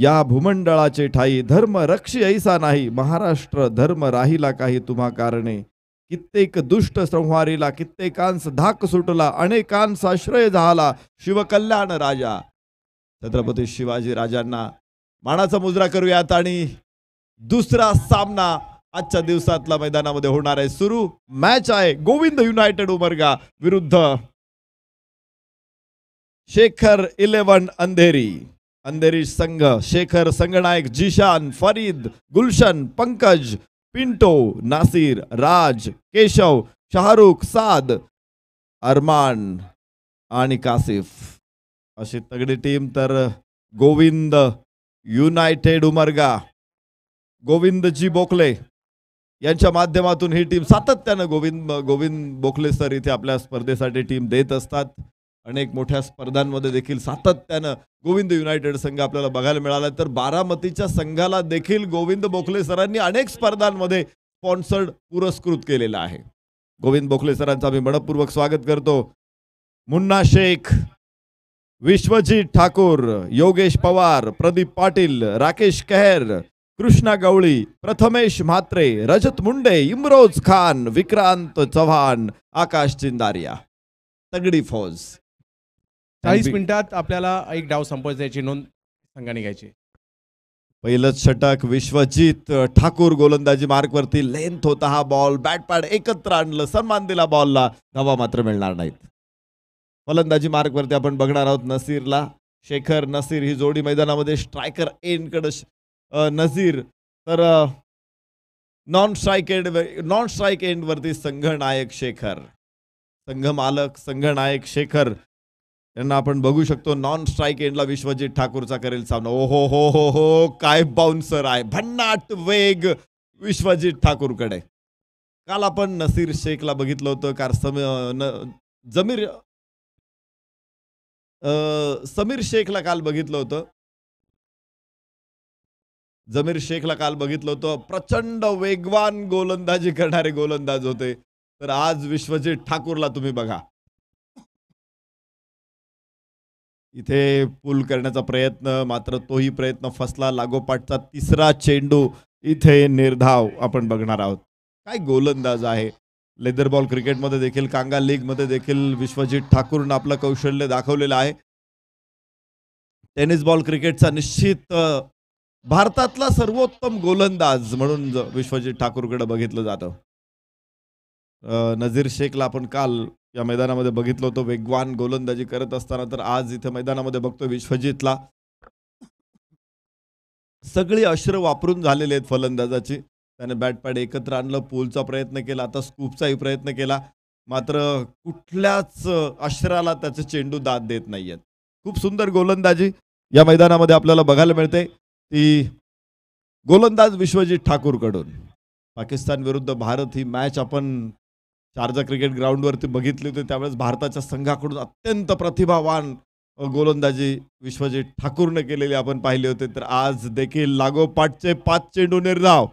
या भूमंडळाचे ठाई धर्म रक्षी ऐसा नाही महाराष्ट्र धर्म राहिला काही तुम्हा कारणे कित्येक दुष्ट संहारीला कित्येकांस धाक सुटला अनेकांस आश्रय झाला शिवकल्याण राजा छत्रपती शिवाजी राजांना मानाचा मुजरा करूयात आणि दुसरा सामना आजच्या दिवसातला मैदानामध्ये होणार आहे सुरू मॅच आहे गोविंद युनायटेड उमरगा विरुद्ध शेखर इलेवन अंधेरी अंधेरी संघ शेखर संगनायक जिशान फरीद गुलशन पंकज पिंटो नासिर राज केशव शाहरुख साद अरमान आणि कासिफ अशी तगडी टीम तर गोविंद युनायटेड उमरगा गोविंद जी बोखले यांच्या माध्यमातून ही टीम सातत्यानं गोविंद गोविंद बोखले सर इथे आपल्या स्पर्धेसाठी टीम देत असतात अनेक मोठ्या स्पर्धांमध्ये देखील सातत्यानं गोविंद युनायटेड संघ आपल्याला बघायला मिळाला तर बारामतीच्या संघाला देखील गोविंद बोखले सरांनी अनेक स्पर्धांमध्ये स्पॉन्सर्ड पुरस्कृत केलेला आहे गोविंद बोखले सरांचं आम्ही मनपूर्वक स्वागत करतो मुन्ना शेख विश्वजीत ठाकूर योगेश पवार प्रदीप पाटील राकेश कहर कृष्णा गवळी प्रथमेश म्हात्रे रजत मुंडे इमरोज खान विक्रांत चव्हाण आकाश चिंदारिया तगडी फौज चाळीस मिनिटात आपल्याला एक डाव संपवायचा याची नोंद संघाने घ्यायची पहिलं षटक विश्वजित ठाकूर गोलंदाजी वरती लेंथ होता हा बॉल बॅट पॅड एकत्र आणलं सन्मान दिला बॉलला धावा मात्र मिळणार नाहीत फलंदाजी मार्कवरती आपण बघणार आहोत नसीरला शेखर नसीर ही जोडी मैदानामध्ये स्ट्रायकर कड नजीर तर non striker end non striker एंडवरती संघनायक शेखर संघ मालक संघनायक शेखर यांना आपण बघू शकतो नॉन स्ट्राईक एंडला विश्वजित ठाकूरचा करेल सामना ओ हो हो हो हो काय बाउन्सर आहे भन्नाट वेग विश्वजित ठाकूरकडे काल आपण नसीर शेखला बघितलं होतं कार सम जमीर समीर शेखला काल बघितलं होतं जमीर शेखला काल बघितलं होतं प्रचंड वेगवान गोलंदाजी करणारे गोलंदाज होते तर आज विश्वजित ठाकूरला तुम्ही बघा इथे पूल करण्याचा प्रयत्न मात्र तोही प्रयत्न फसला लागोपाठचा तिसरा चेंडू इथे निर्धाव आपण बघणार आहोत काय गोलंदाज आहे लेदर बॉल क्रिकेटमध्ये देखील कांगा लीगमध्ये देखील विश्वजित ठाकूरनं आपलं कौशल्य दाखवलेलं आहे टेनिस बॉल क्रिकेटचा निश्चित भारतातला सर्वोत्तम गोलंदाज म्हणून विश्वजित ठाकूरकडे बघितलं जातं नजीर शेखला आपण काल या मैदानामध्ये बघितलं होतं वेगवान गोलंदाजी करत असताना तर आज इथे मैदानामध्ये बघतो विश्वजितला सगळी अश्र वापरून झालेले आहेत फलंदाजाची त्याने पॅड एकत्र आणलं पोलचा प्रयत्न केला आता स्कूपचाही प्रयत्न केला मात्र कुठल्याच अश्राला त्याचे चेंडू दाद देत नाही आहेत खूप सुंदर गोलंदाजी या मैदानामध्ये आपल्याला बघायला मिळते ती गोलंदाज विश्वजित ठाकूरकडून पाकिस्तान विरुद्ध भारत ही मॅच आपण चारजा क्रिकेट ग्राउंडवरती बघितले होते त्यावेळेस भारताच्या संघाकडून अत्यंत प्रतिभावान गोलंदाजी विश्वजित ठाकूरने केलेले आपण पाहिले होते तर आज देखील लागोपाठचे पाच चेंडू निर्धाव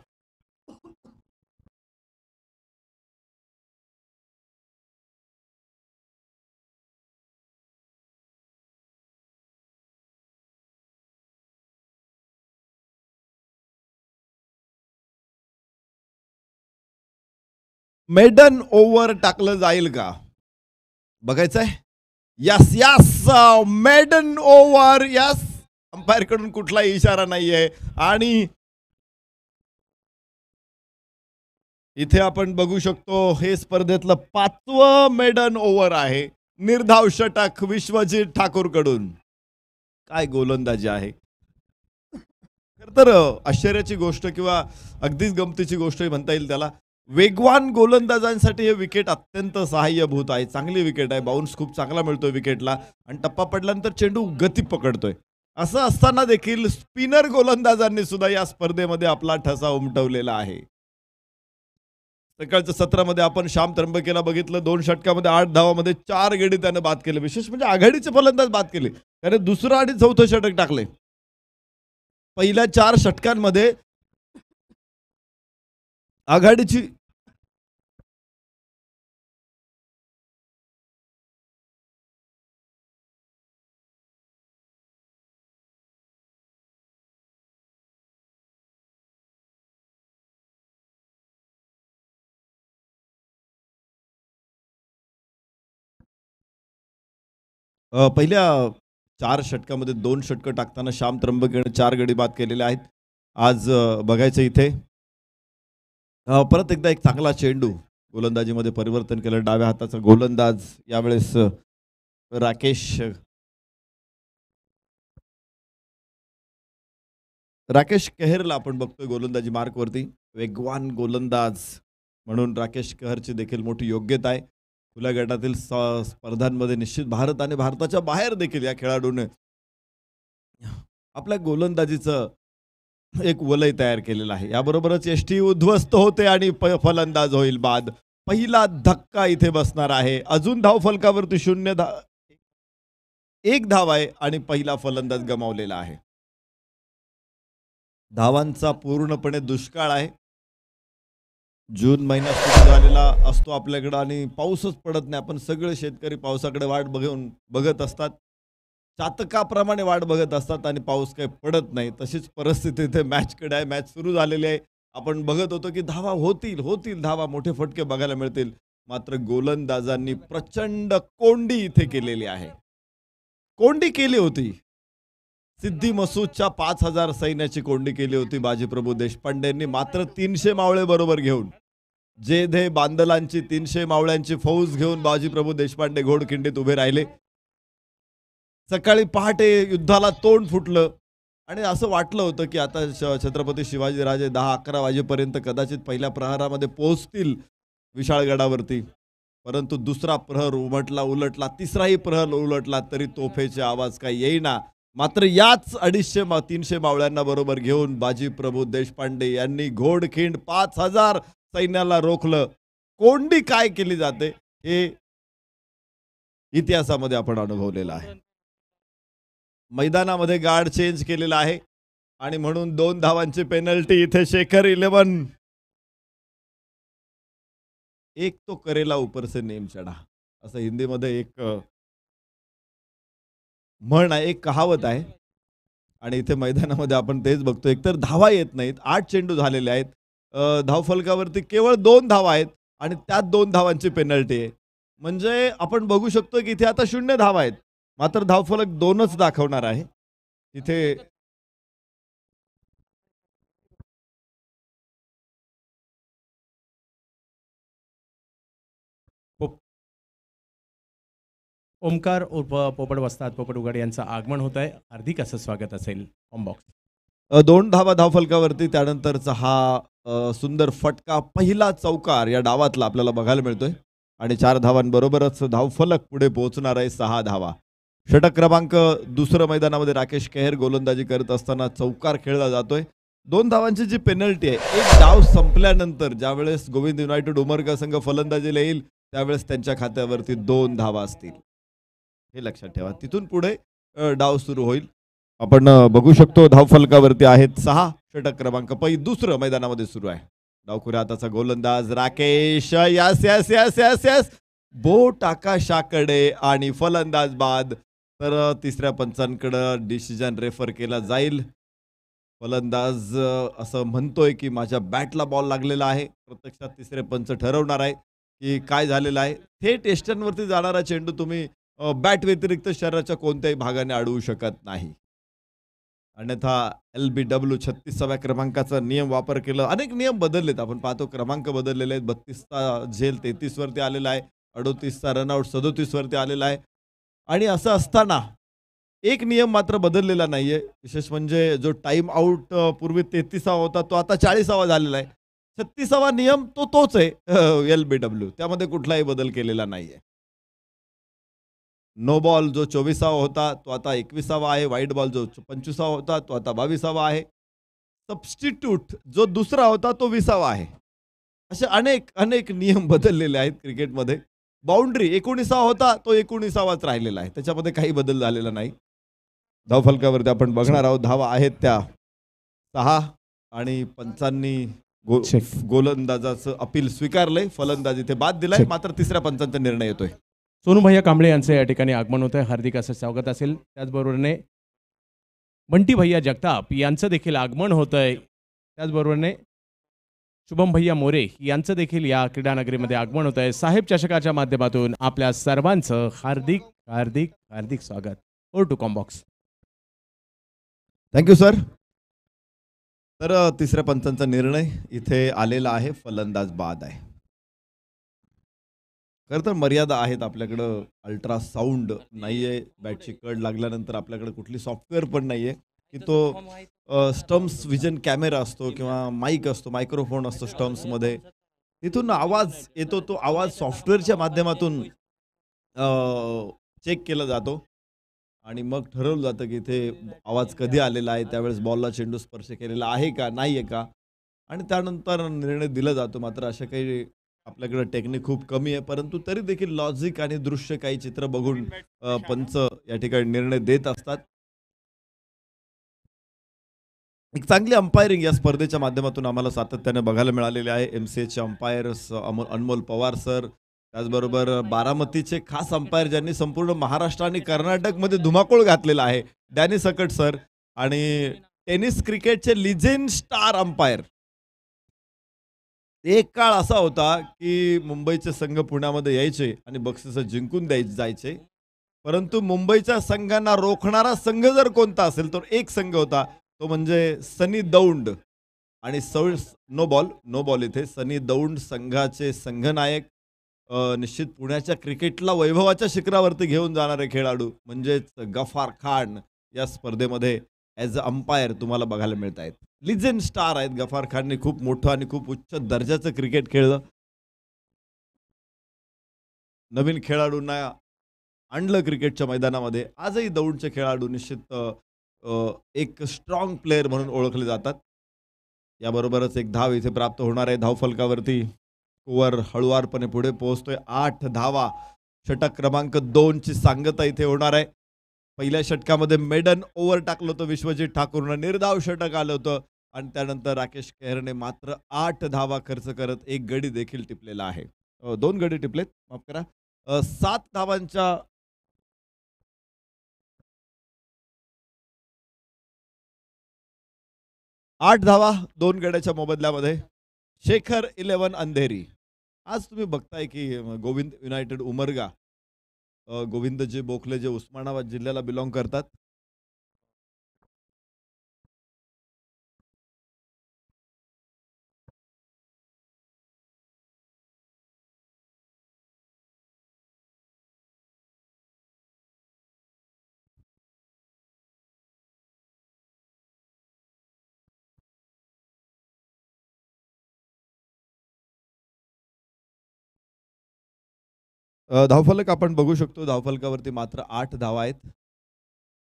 मेडन ओव्हर टाकलं जाईल का बघायचंय yes yes uh, maiden over yes umpire कडून कुठलाही इशारा नाहीये आणि इथे आपण बघू शकतो हे स्पर्धेतलं पाचवं मेडन ओव्हर आहे निर्धाव षटक विश्वजीत ठाकूर कडून काय गोलंदाजी आहे तर आश्चर्याची गोष्ट किंवा अगदीच गमतीची गोष्ट म्हणता येईल त्याला वेगवान गोलंदाजांसाठी हे विकेट अत्यंत सहाय्यभूत आहे चांगली विकेट आहे बाउन्स खूप चांगला मिळतोय विकेटला आणि टप्पा पडल्यानंतर चेंडू गती पकडतोय असं असताना देखील स्पिनर गोलंदाजांनी सुद्धा या स्पर्धेमध्ये आपला ठसा उमटवलेला आहे सकाळच्या सत्रामध्ये आपण श्याम त्र्यंबकेला बघितलं दोन षटकामध्ये आठ धावामध्ये चार गडी त्यानं बाद केले विशेष म्हणजे आघाडीचे फलंदाज बाद केले त्याने दुसरं आणि चौथं षटक टाकले पहिल्या चार षटकांमध्ये आघाडीची पहिल्या चार षटकामध्ये दोन षटकं टाकताना श्याम त्र्यंबक चार गडी बाद केलेले आहेत आज बघायचं इथे परत एकदा एक चांगला चेंडू गोलंदाजीमध्ये परिवर्तन केलं डाव्या हाताचा गोलंदाज यावेळेस राकेश राकेश कहरला आपण बघतोय गोलंदाजी मार्कवरती वेगवान गोलंदाज म्हणून राकेश कहरची देखील मोठी योग्यता आहे खुल्या गटातील स्पर्धांमध्ये निश्चित भारत आणि भारताच्या बाहेर देखील या खेळाडूने आपल्या गोलंदाजीचं एक वलय तयार केलेला आहे याबरोबरच एस टी उद्ध्वस्त होते आणि फलंदाज होईल बाद पहिला धक्का इथे बसणार आहे अजून धाव फलकावरती शून्य धा एक धाव आहे आणि पहिला फलंदाज गमावलेला आहे धावांचा पूर्णपणे दुष्काळ आहे जून महिना सुरू झालेला असतो आपल्याकडं आणि पाऊसच पडत नाही आपण सगळे शेतकरी पावसाकडे वाट बघून बघत असतात चातकाप्रमाणे वाट बघत असतात आणि पाऊस काही पडत नाही तशीच परिस्थिती इथे मॅचकडे आहे मॅच सुरू झालेली आहे आपण बघत होतो की धावा होतील होतील धावा मोठे फटके बघायला मिळतील मात्र गोलंदाजांनी प्रचंड कोंडी इथे केलेली आहे कोंडी केली होती सिद्धी मसूदच्या पाच हजार सैन्याची कोंडी केली होती बाजीप्रभू देशपांडेंनी मात्र तीनशे मावळे बरोबर घेऊन जे धे बांदलांची तीनशे मावळ्यांची फौज घेऊन बाजीप्रभू देशपांडे घोडखिंडीत उभे राहिले सकाळी पहाटे युद्धाला तोंड फुटलं आणि असं वाटलं होतं की आता छत्रपती शिवाजीराजे दहा अकरा वाजेपर्यंत कदाचित पहिल्या प्रहारामध्ये पोहोचतील विशाळगडावरती परंतु दुसरा प्रहर उमटला उलटला तिसराही प्रहर उलटला तरी तोफेचे आवाज काही येईना मात्र याच अडीचशे मा तीनशे मावळ्यांना बरोबर घेऊन बाजी प्रभू देशपांडे यांनी घोडखिंड पाच हजार सैन्याला रोखलं कोंडी काय केली जाते हे इतिहासामध्ये आपण अनुभवलेलं आहे मैदानामध्ये गार्ड चेंज केलेला आहे आणि म्हणून दोन धावांची पेनल्टी इथे शेखर इलेवन एक तो करेला से नेम चढा असं हिंदीमध्ये एक म्हण आहे एक कहावत आहे आणि इथे मैदानामध्ये आपण तेच बघतो एकतर धावा येत नाहीत आठ चेंडू झालेले आहेत धावफलकावरती केवळ दोन धावा आहेत आणि त्यात दोन धावांची पेनल्टी आहे म्हणजे आपण बघू शकतो की इथे आता शून्य धावा आहेत मात्र धावफलक दोनच दाखवणार आहे तिथे ओमकार उर्फ पोपट वस्तात पोपट उगाड यांचं आगमन होत आहे हार्दिक असं स्वागत असेल ओमबॉक्स दोन धावा धावफलकावरती त्यानंतरचा हा सुंदर फटका पहिला चौकार या डावातला आपल्याला बघायला मिळतोय आणि चार धावांबरोबरच धावफलक पुढे पोहोचणार आहे सहा धावा षटक क्रमांक दुसरं मैदानामध्ये राकेश केहर गोलंदाजी करत असताना चौकार खेळला जातोय दोन धावांची जी पेनल्टी आहे एक डाव संपल्यानंतर ज्यावेळेस गोविंद युनायटेड उमरगा संघ फलंदाजी येईल त्यावेळेस त्यांच्या खात्यावरती दोन धावा असतील हे लक्षात ठेवा तिथून पुढे डाव सुरू होईल आपण बघू शकतो धावफलकावरती आहेत सहा षटक क्रमांक पै दुसरं मैदानामध्ये सुरू आहे डावखुऱ्या आताचा गोलंदाज राकेश यास यास यास यास यास बोट आकाशाकडे आणि फलंदाज बाद तर तिसऱ्या पंचांकडं डिसिजन रेफर केला जाईल फलंदाज असं म्हणतोय की माझ्या बॅटला बॉल लागलेला आहे प्रत्यक्षात तिसरे पंच ठरवणार आहे की काय झालेलं आहे थेट टेस्टांवरती जाणारा चेंडू तुम्ही बॅट व्यतिरिक्त शरीराच्या कोणत्याही भागाने अडवू शकत नाही अन्यथा एल बी डब्ल्यू छत्तीसाव्या क्रमांकाचा नियम वापर केला अनेक नियम बदललेत आपण पाहतो क्रमांक बदललेले आहेत बत्तीसचा झेल तेहतीसवरती आलेला आहे अडोतीसचा रनआउट सदोतीसवरती आलेला आहे आणि असं असताना एक नियम मात्र बदललेला नाही आहे विशेष म्हणजे जो टाइम आऊट पूर्वी तेहतीसावा होता तो आता चाळीसावा झालेला आहे छत्तीसावा नियम तो तोच आहे एल बी डब्ल्यू त्यामध्ये कुठलाही बदल केलेला नाही आहे नो बॉल जो चोवीसावा होता तो आता एकविसावा आहे वाईट बॉल जो पंचवीसावा होता तो आता बावीसावा आहे सबस्टिट्यूट जो दुसरा होता तो विसावा आहे असे अनेक अनेक नियम बदललेले आहेत क्रिकेटमध्ये बाउंड्री एकोणीसावा होता तो एकोणीसावाच राहिलेला आहे त्याच्यामध्ये काही बदल झालेला नाही धावफलकावरती आपण बघणार आहोत धावा आहेत त्या सहा आणि पंचांनी गो गोलंदाजाचं अपील स्वीकारलंय फलंदाज इथे बाद दिलाय मात्र तिसऱ्या पंचांचा निर्णय येतोय सोनू भैया कांबळे यांचं या ठिकाणी आगमन होतंय हार्दिक असं स्वागत असेल त्याचबरोबरने मंटी भैया जगताप यांचं देखील आगमन होतंय त्याचबरोबरने शुभम भैया मोरे यांचं देखील या नगरीमध्ये आगमन होत आहे साहेब चषकाच्या माध्यमातून आपल्या सर्वांचं हार्दिक हार्दिक हार्दिक स्वागत ओ टू कॉम्बॉक्स थँक्यू सर तर तिसऱ्या पंचांचा निर्णय इथे आलेला आहे फलंदाज बाद आहे खर तर मर्यादा आहेत आपल्याकडं अल्ट्रासाऊंड साऊंड नाहीये बॅटची कड लागल्यानंतर आपल्याकडे कुठली सॉफ्टवेअर पण नाहीये की तो स्टम्स व्हिजन कॅमेरा असतो किंवा माईक असतो मायक्रोफोन असतो स्टम्समध्ये तिथून आवाज येतो तो आवाज सॉफ्टवेअरच्या माध्यमातून चेक केला जातो आणि मग ठरवलं जातं की इथे आवाज कधी आलेला आहे त्यावेळेस बॉलला चेंडू स्पर्श केलेला आहे का नाही आहे का आणि त्यानंतर निर्णय दिला जातो मात्र अशा काही आपल्याकडं टेक्निक खूप कमी आहे परंतु तरी देखील लॉजिक आणि दृश्य काही चित्र बघून पंच या ठिकाणी निर्णय देत असतात एक चांगली अंपायरिंग या स्पर्धेच्या माध्यमातून आम्हाला सातत्याने बघायला मिळालेले आहे एम सी एचे अंपायर अमोल अनमोल पवार सर त्याचबरोबर बारामतीचे खास अंपायर ज्यांनी संपूर्ण महाराष्ट्र आणि कर्नाटकमध्ये धुमाकूळ घातलेला आहे डॅनी सकट सर आणि टेनिस क्रिकेटचे लिजेंड स्टार अंपायर एक काळ असा होता की मुंबईचे संघ पुण्यामध्ये यायचे आणि बक्षिसं जिंकून द्याय जायचे परंतु मुंबईच्या संघांना रोखणारा संघ जर कोणता असेल तर एक संघ होता तो म्हणजे सनी दौंड आणि सौ नो बॉल नो बॉल इथे सनी दौंड संघाचे संघनायक निश्चित पुण्याच्या क्रिकेटला वैभवाच्या शिखरावरती घेऊन जाणारे खेळाडू म्हणजेच गफार खान या स्पर्धेमध्ये ॲज अ अंपायर तुम्हाला बघायला मिळत आहेत लिजन स्टार आहेत गफार खानने खूप मोठं आणि खूप उच्च दर्जाचं क्रिकेट खेळलं नवीन खेळाडूंना आणलं क्रिकेटच्या मैदानामध्ये आजही दौडचे खेळाडू निश्चित एक स्ट्रॉंग प्लेयर म्हणून ओळखले जातात याबरोबरच एक धाव इथे प्राप्त होणार आहे धावफलकावरती ओवर हळुवारपणे पुढे पोहोचतोय आठ धावा षटक क्रमांक दोनची सांगता इथे होणार आहे पहिल्या षटकामध्ये मेडन ओव्हर टाकलं होतं विश्वजीत ठाकूरनं निर्धाव षटक आलं होतं आणि त्यानंतर राकेश खेरने मात्र आठ धावा खर्च करत एक गडी देखील टिपलेला आहे दोन गडी टिपलेत माफ करा सात धावांच्या आठ धावा दोन गड्याच्या मोबदल्यामध्ये शेखर इलेवन अंधेरी आज तुम्ही बघताय की गोविंद युनायटेड उमरगा गोविंदजी बोखले जे उस्मानाबाद जिल्ह्याला बिलॉंग करतात धावफलक आपण बघू शकतो धावफलकावरती मात्र आठ धावा आहेत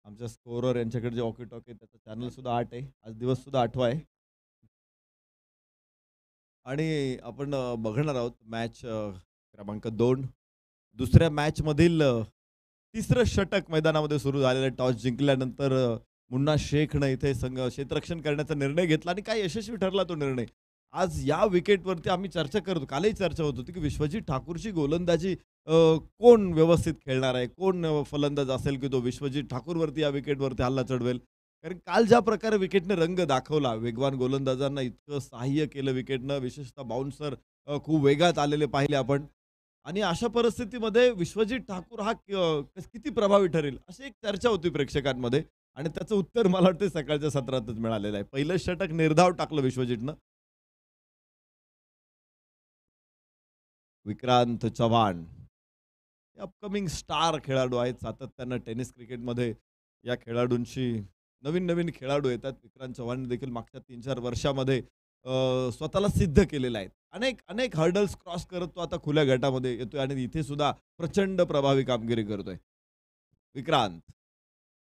आमच्या स्कोरर यांच्याकडे जे ऑकी टॉक आहे त्याचं चॅनल सुद्धा आठ आहे आज दिवस सुद्धा आठवा आहे आणि आपण बघणार आहोत मॅच क्रमांक दोन दुसऱ्या मॅचमधील तिसरं षटक मैदानामध्ये सुरू झालेलं टॉस जिंकल्यानंतर मुन्ना शेखनं इथे संघ क्षेत्ररक्षण करण्याचा निर्णय घेतला आणि काय यशस्वी ठरला तो निर्णय आज या विकेटवरती आम्ही चर्चा करतो कालही चर्चा होत होती की विश्वजित ठाकूरची गोलंदाजी कोण व्यवस्थित खेळणार आहे कोण फलंदाज असेल की तो विश्वजित ठाकूरवरती या विकेटवरती हल्ला चढवेल कारण काल ज्या प्रकारे विकेटने रंग दाखवला वेगवान गोलंदाजांना इतकं सहाय्य केलं विकेटनं विशेषतः बाउन्सर खूप वेगात आलेले पाहिले आपण आणि अशा परिस्थितीमध्ये विश्वजित ठाकूर हा किती प्रभावी ठरेल अशी एक चर्चा होती प्रेक्षकांमध्ये आणि त्याचं उत्तर मला वाटतं सकाळच्या सत्रातच मिळालेलं आहे पहिलं षटक निर्धाव टाकलं विश्वजितनं विक्रांत चव्हाण अपकमिंग स्टार खेळाडू आहेत सातत्यानं टेनिस क्रिकेटमध्ये या खेळाडूंशी नवीन नवीन खेळाडू येतात विक्रांत चव्हाण देखील मागच्या तीन चार वर्षामध्ये स्वतःला सिद्ध केलेला आहे अनेक अनेक हर्डल्स क्रॉस करत तो आता खुल्या गटामध्ये येतोय आणि इथे सुद्धा प्रचंड प्रभावी कामगिरी करतोय विक्रांत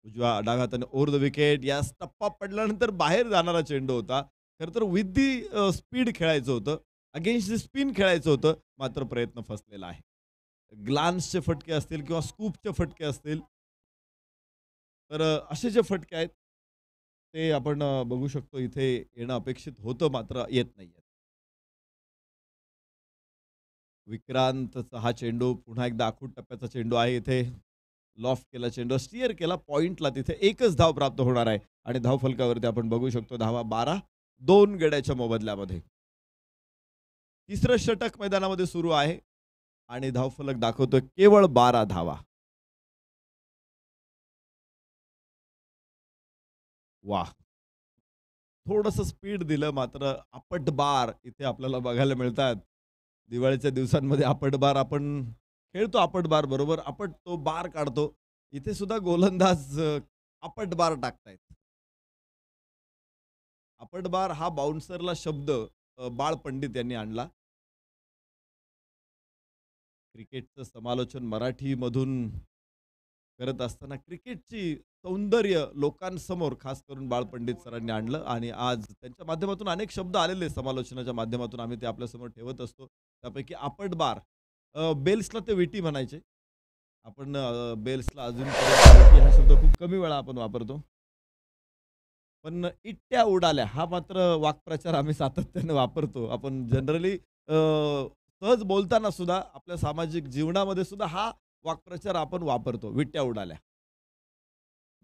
उजव्या अडाघाताने हाताने ओर द विकेट या टप्पा पडल्यानंतर बाहेर जाणारा चेंडू होता खरं तर विथ दी स्पीड खेळायचं होतं अगेन्स्ट स्पिन खेळायचं होतं मात्र प्रयत्न फसलेला आहे ग्लान्सचे फटके असतील किंवा स्कूपचे फटके असतील तर असे जे फटके आहेत ते आपण बघू शकतो इथे येणं अपेक्षित होतं मात्र येत नाही विक्रांतचा हा चेंडू पुन्हा एकदा आखूट टप्प्याचा चेंडू आहे इथे लॉफ्ट केला चेंडू स्टिअर केला पॉईंटला तिथे एकच धाव प्राप्त होणार आहे आणि धाव फलकावरती आपण बघू शकतो धावा बारा दोन गड्याच्या मोबदल्यामध्ये तिसरं षटक मैदानामध्ये सुरू आहे आणि धावफलक दाखवतोय केवळ बारा धावा वा थोडस स्पीड दिलं मात्र आपट बार इथे आपल्याला बघायला मिळतात दिवाळीच्या दिवसांमध्ये आपट बार आपण खेळतो आपट बार बरोबर आपट तो बार काढतो इथे सुद्धा गोलंदाज आपट बार टाकतायत आपट बार हा बाउन्सरला शब्द बाळ पंडित यांनी आणला क्रिकेटचं समालोचन मराठीमधून करत असताना क्रिकेटची सौंदर्य लोकांसमोर खास करून बाळ पंडित सरांनी आणलं आणि आज त्यांच्या माध्यमातून अनेक शब्द आलेले समालोचनाच्या माध्यमातून आम्ही ते आपल्यासमोर ठेवत असतो त्यापैकी आपट बार बेल्सला ते विटी म्हणायचे आपण बेल्सला अजून हा शब्द खूप कमी वेळा आपण वापरतो पण इट्ट्या उडाल्या हा मात्र वाक्प्रचार आम्ही सातत्याने वापरतो आपण जनरली सहज बोलताना सुद्धा आपल्या सामाजिक जीवनामध्ये सुद्धा हा वाक्प्रचार आपण वापरतो विट्ट्या उडाल्या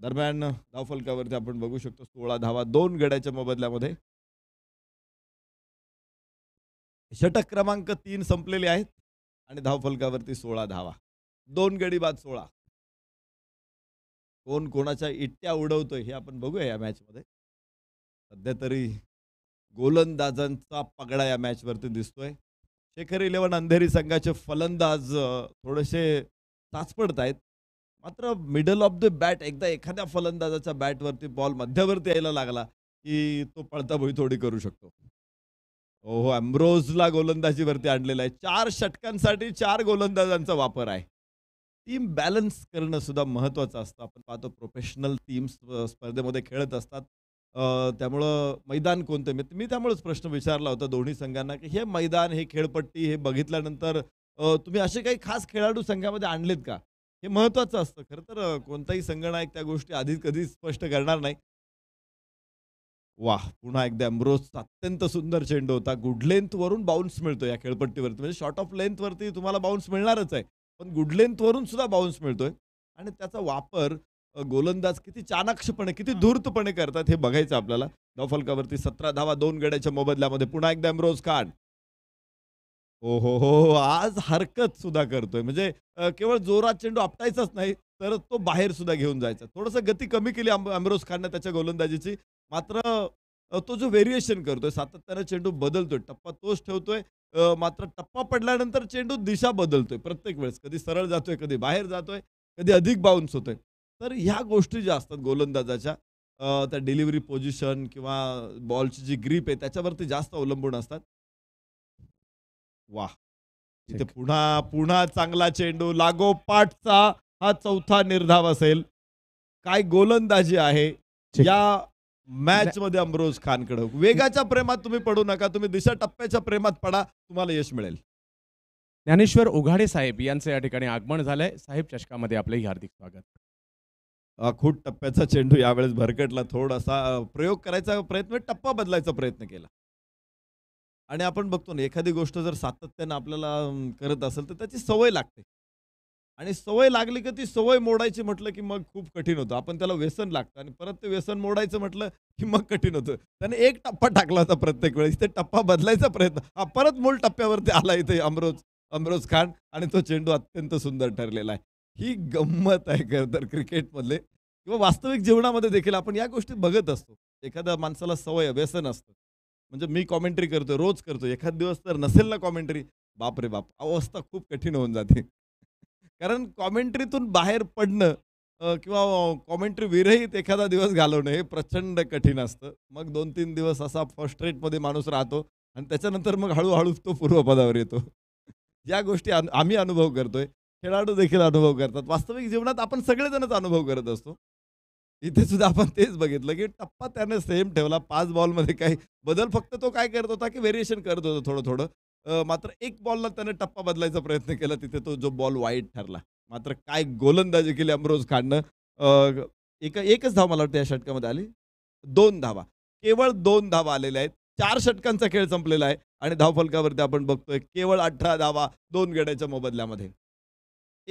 दरम्यान धावफलकावरती आपण बघू शकतो सोळा धावा दोन गड्याच्या मोबदल्यामध्ये षटक क्रमांक तीन संपलेले आहेत आणि धावफलकावरती सोळा धावा दोन गडी बाद सोळा कोण कोणाच्या इट्ट्या उडवतो हे आपण बघूया या मॅचमध्ये सध्या तरी गोलंदाजांचा पगडा या मॅचवरती दिसतोय शेखर इलेव्हन अंधेरी संघाचे फलंदाज थोडेसे चाचपडत आहेत मात्र मिडल ऑफ द बॅट एकदा एखाद्या फलंदाजाच्या बॅटवरती बॉल मध्यावरती यायला लागला की तो पळता भोई थोडी करू शकतो हो, हो अम्ब्रोजला गोलंदाजीवरती आणलेला आहे चार षटकांसाठी चार गोलंदाजांचा वापर आहे टीम बॅलन्स करणं सुद्धा महत्वाचं असतं आपण पाहतो प्रोफेशनल टीम्स स्पर्धेमध्ये खेळत असतात त्यामुळं मैदान कोणतं मी मी त्यामुळेच प्रश्न विचारला होता दोन्ही संघांना की हे मैदान हे खेळपट्टी हे बघितल्यानंतर तुम्ही असे काही खास खेळाडू संघामध्ये आणलेत का हे महत्वाचं असतं खरं तर कोणताही नाही त्या गोष्टी आधीच कधी स्पष्ट करणार नाही वा पुन्हा एकदा अम्ब्रोज अत्यंत सुंदर चेंडू होता गुड लेंथवरून बाउन्स मिळतो या खेळपट्टीवरती म्हणजे शॉर्ट ऑफ लेंथवरती तुम्हाला बाउन्स मिळणारच आहे पण वरून सुद्धा बाउन्स मिळतोय आणि त्याचा वापर गोलंदाज किती चाणाक्षपणे किती धूर्तपणे करतात हे बघायचं आपल्याला धावफलकावरती सतरा धावा दोन गड्याच्या मोबदल्यामध्ये पुन्हा एकदा एमरोज खान हो, हो हो हो आज हरकत सुद्धा करतोय म्हणजे केवळ जोरात चेंडू आपटायचाच नाही तर तो बाहेर सुद्धा घेऊन जायचा थोडस गती कमी केली अमरोज खानने त्याच्या गोलंदाजीची मात्र तो जो व्हेरिएशन करतोय सातत्यानं चेंडू बदलतोय टप्पा तोच ठेवतोय मात्र टप्पा पडल्यानंतर चेंडू दिशा बदलतोय प्रत्येक वेळेस कधी सरळ जातोय कधी बाहेर जातोय कधी अधिक बाउन्स होतोय तर ह्या गोष्टी ज्या असतात गोलंदाजाच्या त्या डिलिव्हरी पोझिशन किंवा बॉलची जी ग्रीप आहे त्याच्यावरती जास्त अवलंबून असतात वा इथे पुन्हा पुन्हा चांगला चेंडू लागोपाठचा हा चौथा निर्धाव असेल काय गोलंदाजी आहे या मॅच मध्ये अमरोज खानकडे वेगाच्या प्रेमात तुम्ही पडू नका तुम्ही दिशा टप्प्याच्या प्रेमात पडा तुम्हाला यश मिळेल ज्ञानेश्वर उघाडे साहेब यांचं या ठिकाणी आगमन झालंय साहेब चषकामध्ये आपलंही हार्दिक स्वागत खूट टप्प्याचा चेंडू यावेळेस भरकटला थोडासा प्रयोग करायचा प्रयत्न टप्पा बदलायचा प्रयत्न केला आणि आपण बघतो ना एखादी गोष्ट जर सातत्यानं आपल्याला करत असेल तर त्याची सवय लागते आणि सवय लागली की ती सवय मोडायची म्हटलं की मग खूप कठीण होतं आपण त्याला व्यसन लागतं आणि परत ते व्यसन मोडायचं म्हटलं की मग कठीण होतं त्याने एक टप्पा टाकला होता प्रत्येक वेळेस ते टप्पा बदलायचा प्रयत्न हा परत मूळ टप्प्यावरती आला इथे अमरोज अमरोज खान आणि तो चेंडू अत्यंत सुंदर ठरलेला आहे ही गंमत आहे खरं तर क्रिकेटमधले किंवा वास्तविक जीवनामध्ये देखील आपण या गोष्टी बघत असतो एखाद्या माणसाला सवय व्यसन असतं म्हणजे मी कॉमेंट्री करतो रोज करतो एखाद दिवस तर नसेल ना कॉमेंट्री बाप रे बाप अवस्था खूप कठीण होऊन जाते कारण कॉमेंट्रीतून बाहेर पडणं किंवा कॉमेंट्री विरहित एखादा दिवस घालवणं हे प्रचंड कठीण असतं मग दोन तीन दिवस असा फर्स्ट रेटमध्ये माणूस राहतो आणि त्याच्यानंतर मग हळूहळू तो पूर्वपदावर येतो ज्या गोष्टी आम्ही अनुभव करतोय खेळाडू देखील अनुभव करतात वास्तविक जीवनात आपण सगळेजणच अनुभव करत असतो इथे सुद्धा आपण तेच बघितलं की टप्पा त्याने सेम ठेवला पाच बॉलमध्ये काही बदल फक्त तो काय करत होता की व्हेरिएशन करत होतो थोडं थोडं मात्र एक बॉलला त्याने टप्पा बदलायचा प्रयत्न केला तिथे तो जो बॉल वाईट ठरला मात्र काय गोलंदाजी केली अमरोज खाननं एक एकच धाव मला वाटतं या षटकामध्ये आली दोन धावा केवळ दोन धावा आलेल्या आहेत चार षटकांचा खेळ संपलेला आहे आणि धावफलकावरती आपण बघतोय केवळ अठरा धावा दोन गड्याच्या मोबदल्यामध्ये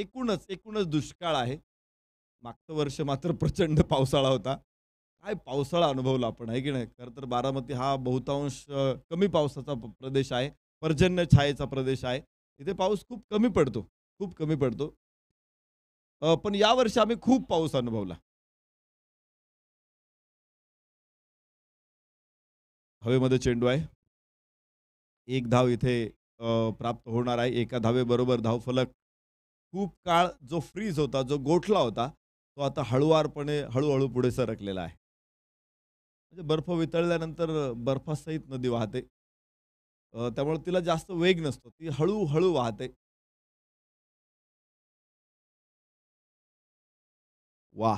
एकूणच एकूणच दुष्काळ आहे मागचं वर्ष मात्र प्रचंड पावसाळा होता काय पावसाळा अनुभवला आपण आहे की नाही खरं तर बारामती हा बहुतांश कमी पावसाचा प्रदेश आहे पर्जन्य छायेचा प्रदेश आहे इथे पाऊस खूप कमी पडतो खूप कमी पडतो पण वर्षी आम्ही खूप पाऊस अनुभवला हवेमध्ये चेंडू आहे एक धाव इथे प्राप्त होणार आहे एका धावेबरोबर फलक खूप काळ जो फ्रीज होता जो गोठला होता तो आता हळुवारपणे हळूहळू पुढे सरकलेला आहे म्हणजे बर्फ वितळल्यानंतर बर्फासहित नदी वाहते त्यामुळे तिला जास्त वेग नसतो ती हळूहळू वाहते वाह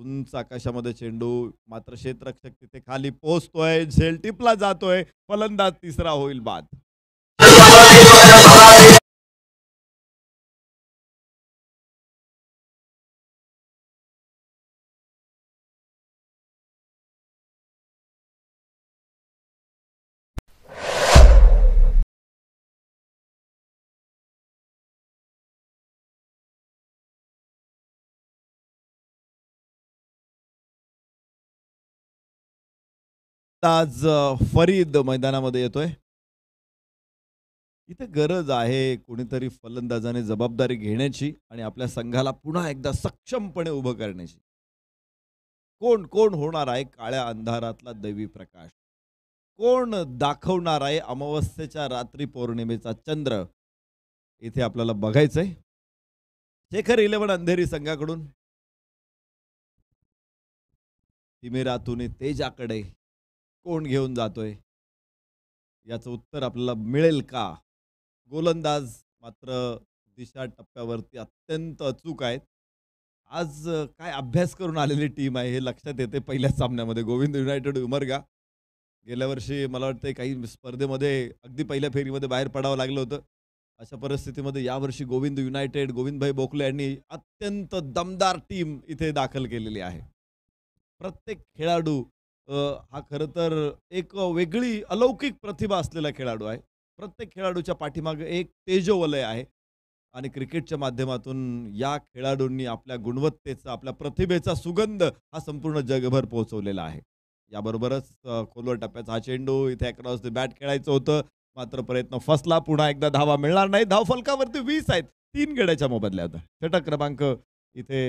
उंच आकाशामध्ये चेंडू मात्र क्षेत्ररक्षक तिथे खाली पोहोचतोय झेल टिपला जातोय फलंदाज तिसरा होईल बाद आज फरीद मैदानामध्ये येतोय इथे गरज आहे कोणीतरी फलंदाजाने जबाबदारी घेण्याची आणि आपल्या संघाला पुन्हा एकदा सक्षमपणे उभं करण्याची कोण कोण होणार आहे काळ्या अंधारातला दैवी प्रकाश कोण दाखवणार आहे अमावस्येच्या रात्री पौर्णिमेचा चंद्र इथे आपल्याला बघायचंय शेखर इलेव्हन अंधेरी संघाकडून तिमिरातून तेजाकडे कोण घेऊन जातोय याचं उत्तर आपल्याला मिळेल का गोलंदाज मात्र दिशा टप्प्यावरती अत्यंत अचूक आहेत आज काय अभ्यास करून आलेली टीम आहे हे लक्षात येते पहिल्याच सामन्यामध्ये गोविंद युनायटेड उमरगा गेल्या वर्षी मला वाटतं काही स्पर्धेमध्ये अगदी पहिल्या फेरीमध्ये बाहेर पडावं लागलं होतं अशा परिस्थितीमध्ये यावर्षी गोविंद युनायटेड गोविंदभाई बोकले यांनी अत्यंत दमदार टीम इथे दाखल केलेली आहे प्रत्येक खेळाडू हा खरं तर एक वेगळी अलौकिक प्रतिभा असलेला खेळाडू आहे प्रत्येक खेळाडूच्या पाठीमागे एक तेजोवलय आहे आणि क्रिकेटच्या माध्यमातून या खेळाडूंनी आपल्या गुणवत्तेचा आपल्या प्रतिभेचा सुगंध हा संपूर्ण जगभर पोहोचवलेला आहे याबरोबरच खोलवर टप्प्याचा हा चेंडू इथे अक्रॉस द बॅट खेळायचं होतं मात्र प्रयत्न फसला पुन्हा एकदा धावा मिळणार नाही धाव फलकावरती वीस आहेत तीन गड्याच्या मोबदल्यात षटक क्रमांक इथे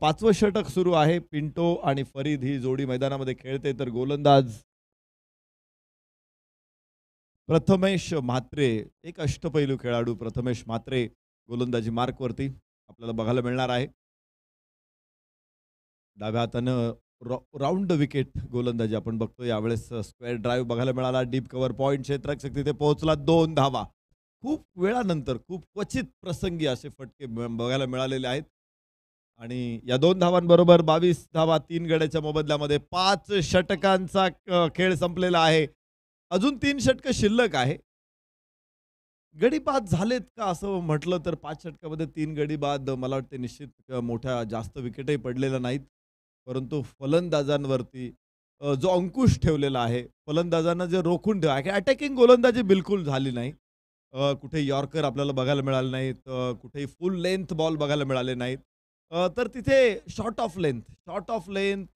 पाचवं षटक सुरू आहे पिंटो आणि फरीद ही जोडी मैदानामध्ये खेळते तर गोलंदाज प्रथमेश म्हात्रे एक अष्टपैलू खेळाडू प्रथमेश म्हात्रे गोलंदाजी मार्कवरती आपल्याला बघायला मिळणार आहे डाव्या हातानं राऊंड विकेट गोलंदाजी आपण बघतो यावेळेस स्क्वेअर ड्राईव्ह बघायला मिळाला डीप कव्हर पॉईंट क्षेत्रक तिथे पोहोचला दोन धावा खूप वेळानंतर खूप क्वचित प्रसंगी असे फटके बघायला मिळालेले आहेत आणि या दोन धावांबरोबर बावीस धावा तीन गड्याच्या मोबदल्यामध्ये पाच षटकांचा खेळ संपलेला आहे अजून तीन षटक शिल्लक आहे गडी बाद झालेत का असं म्हटलं तर पाच षटकामध्ये तीन गडी बाद मला वाटते निश्चित मोठ्या जास्त विकेटही पडलेल्या नाहीत परंतु फलंदाजांवरती जो अंकुश ठेवलेला आहे फलंदाजांना जे रोखून ठेवा अटॅकिंग गोलंदाजी बिलकुल झाली नाही कुठे यॉर्कर आपल्याला बघायला मिळाले नाहीत कुठेही फुल लेंथ बॉल बघायला मिळाले नाहीत तर तिथे short of length short of length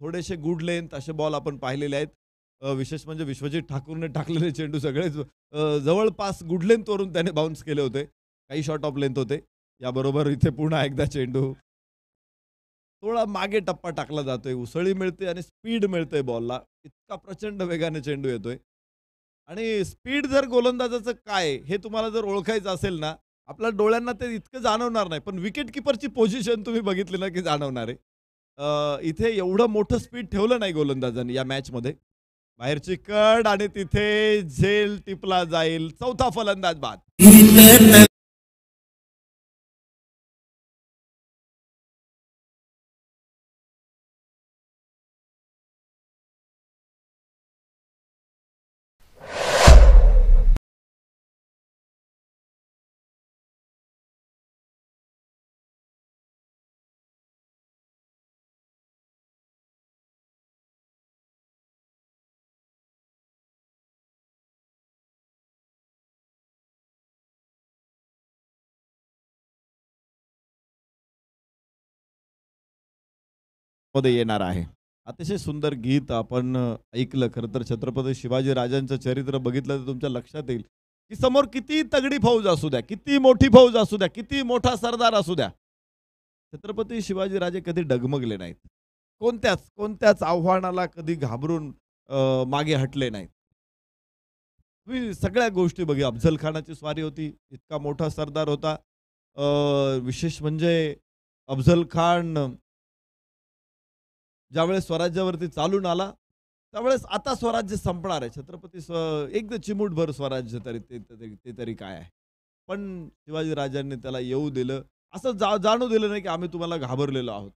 थोडेसे गुड लेंथ असे बॉल आपण पाहिलेले आहेत विशेष म्हणजे विश्वजित ठाकूरने टाकलेले चेंडू सगळेच जवळपास गुड लेंथवरून त्याने बाउन्स केले होते काही शॉर्ट ऑफ लेंथ होते याबरोबर इथे पुन्हा एकदा चेंडू थोडा मागे टप्पा टाकला जातोय उसळी मिळते आणि स्पीड मिळते बॉलला इतका प्रचंड वेगाने चेंडू येतोय आणि स्पीड जर गोलंदाजाचं काय हे तुम्हाला जर ओळखायचं असेल ना आपल्या डोळ्यांना ते इतकं जाणवणार नाही पण विकेट किपरची पोझिशन तुम्ही बघितली ना की जाणवणार आहे इथे एवढं मोठं स्पीड ठेवलं नाही गोलंदाजांनी या मॅचमध्ये बाहेरची कड आणि तिथे झेल टिपला जाईल चौथा फलंदाज बाद मध्ये येणार आहे अतिशय सुंदर गीत आपण ऐकलं खरं तर छत्रपती शिवाजी राजांचं चरित्र बघितलं तर तुमच्या लक्षात येईल की समोर किती तगडी फौज असू द्या किती मोठी फौज असू द्या किती मोठा सरदार असू द्या छत्रपती शिवाजी राजे कधी डगमगले नाहीत कोणत्याच कोणत्याच आव्हानाला कधी घाबरून मागे हटले नाहीत तुम्ही सगळ्या गोष्टी बघी अफजल खानाची स्वारी होती इतका मोठा सरदार होता विशेष म्हणजे अफजल खान ज्यावेळेस स्वराज्यावरती चालून आला त्यावेळेस आता स्वराज्य संपणार आहे छत्रपती स्व एकदा चिमुटभर स्वराज्य तरी ते तरी ते तरी काय आहे पण शिवाजी राजांनी त्याला येऊ दिलं असं जा जाणू दिलं नाही की आम्ही तुम्हाला घाबरलेलो आहोत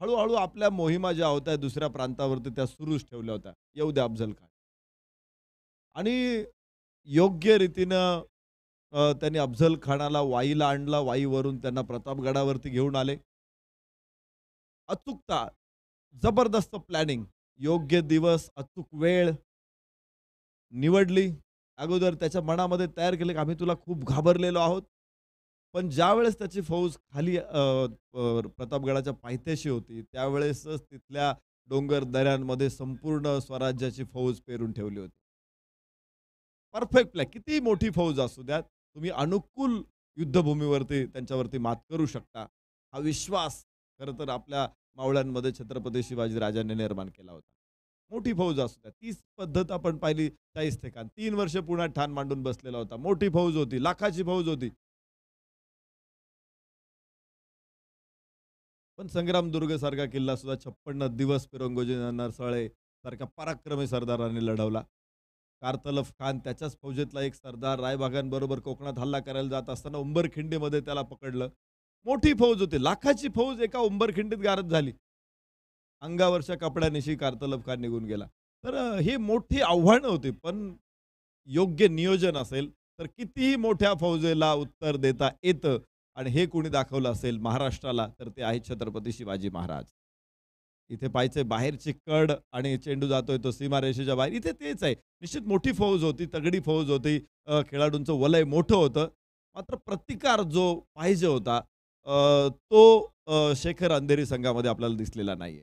हळूहळू आपल्या मोहिमा ज्या होत्या दुसऱ्या प्रांतावरती त्या सुरूच ठेवल्या होत्या येऊ द्या अफजल खान आणि योग्य रीतीनं त्यांनी अफजल खानाला वाईला आणला वाईवरून त्यांना प्रतापगडावरती घेऊन आले अचूकता जबरदस्त प्लॅनिंग योग्य दिवस अचूक वेळ निवडली अगोदर त्याच्या मनामध्ये तयार केले की आम्ही तुला खूप घाबरलेलो आहोत पण ज्यावेळेस त्याची फौज खाली प्रतापगडाच्या पायथ्याशी होती त्यावेळेसच तिथल्या डोंगर दऱ्यांमध्ये संपूर्ण स्वराज्याची फौज पेरून ठेवली होती परफेक्ट प्लॅन किती मोठी फौज असू द्यात तुम्ही अनुकूल युद्धभूमीवरती त्यांच्यावरती मात करू शकता हा विश्वास खरं तर आपल्या मावळ्यांमध्ये छत्रपती शिवाजी राजाने निर्माण केला होता मोठी फौज असू द्या तीच पद्धत आपण पाहिली चाळीस ठिकाण तीन वर्ष पुण्यात ठाण मांडून बसलेला होता मोठी फौज होती लाखाची फौज होती पण संग्रामदुर्ग सारखा किल्ला सुद्धा छप्पन्न दिवस पिरंगोजी नरसळे सारख्या पराक्रमी सरदारांनी लढवला कारतलफ खान त्याच्याच फौजेतला एक सरदार रायबागांबरोबर कोकणात हल्ला करायला जात असताना उंबरखिंडीमध्ये त्याला पकडलं मोठी फौज होती लाखाची फौज एका उंबरखिंडीत गारत झाली अंगावरच्या कपड्यानिशी कार्तलब का निघून गेला तर हे मोठी आव्हानं होती पण योग्य नियोजन असेल तर कितीही मोठ्या फौजेला उत्तर देता येतं आणि हे कोणी दाखवलं असेल महाराष्ट्राला तर ते आहे छत्रपती शिवाजी महाराज इथे पाहिजे बाहेरची कड आणि चेंडू जातोय तो सीमारेषेच्या बाहेर इथे तेच आहे निश्चित मोठी फौज होती तगडी फौज होती खेळाडूंचं वलय मोठं होतं मात्र प्रतिकार जो पाहिजे होता तो शेखर अंधेरी संघामध्ये आपल्याला दिसलेला नाहीये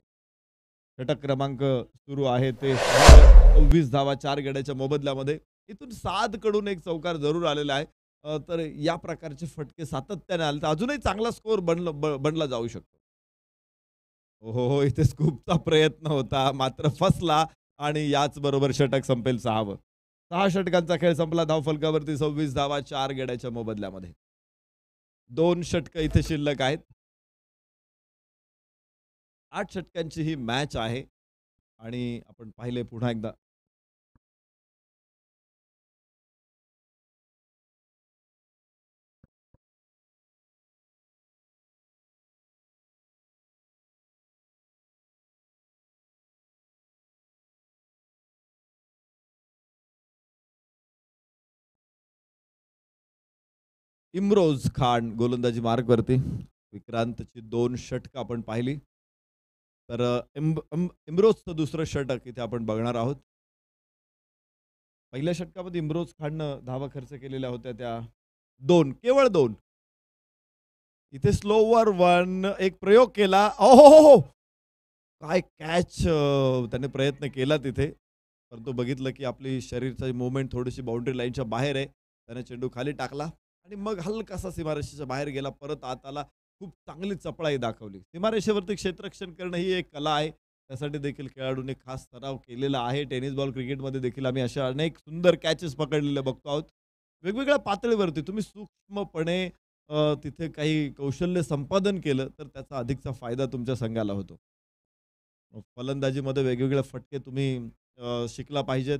षटक क्रमांक सुरू आहे ते चोवीस धावा चार गड्याच्या मोबदल्यामध्ये इथून सात कडून एक चौकार जरूर आलेला आहे तर या प्रकारचे फटके सातत्याने आले तर अजूनही चांगला स्कोर बनला बनला जाऊ शकतो हो हो, हो इथे स्कूपचा प्रयत्न होता मात्र फसला आणि याच बरोबर षटक संपेल सहावं सहा षटकांचा खेळ संपला धावफलकावरती सव्वीस धावा चार गड्याच्या मोबदल्यामध्ये दोन षटकं इथे शिल्लक आहेत आठ षटकांची ही मॅच आहे आणि आपण पाहिले पुन्हा एकदा इमरोज खान गोलंदाजी मार्गवरती विक्रांतची दोन षटकं आपण पाहिली तर इम इमरोजचं दुसरं षटक इथे आपण बघणार आहोत पहिल्या षटकामध्ये इमरोज खाननं धावा खर्च केलेल्या होत्या त्या दोन केवळ दोन इथे स्लोवर वन एक प्रयोग केला हो, हो हो काय कॅच त्याने प्रयत्न केला तिथे परंतु बघितलं की आपली शरीरचा मुवमेंट थोडीशी बाउंड्री लाईनच्या बाहेर आहे त्याने चेंडू खाली टाकला आणि मग हलकासा सीमारेषेच्या बाहेर गेला परत आताला खूप चांगली चपळाई दाखवली सीमारेषेवरती क्षेत्ररक्षण करणं ही एक कला आहे त्यासाठी देखील खेळाडूने खास सराव केलेला आहे टेनिस बॉल क्रिकेटमध्ये देखील आम्ही अशा अनेक सुंदर कॅचेस पकडलेले बघतो आहोत वेगवेगळ्या पातळीवरती तुम्ही सूक्ष्मपणे तिथे काही कौशल्य संपादन केलं तर त्याचा अधिकचा फायदा तुमच्या संघाला होतो फलंदाजीमध्ये वेगवेगळे फटके तुम्ही शिकला पाहिजेत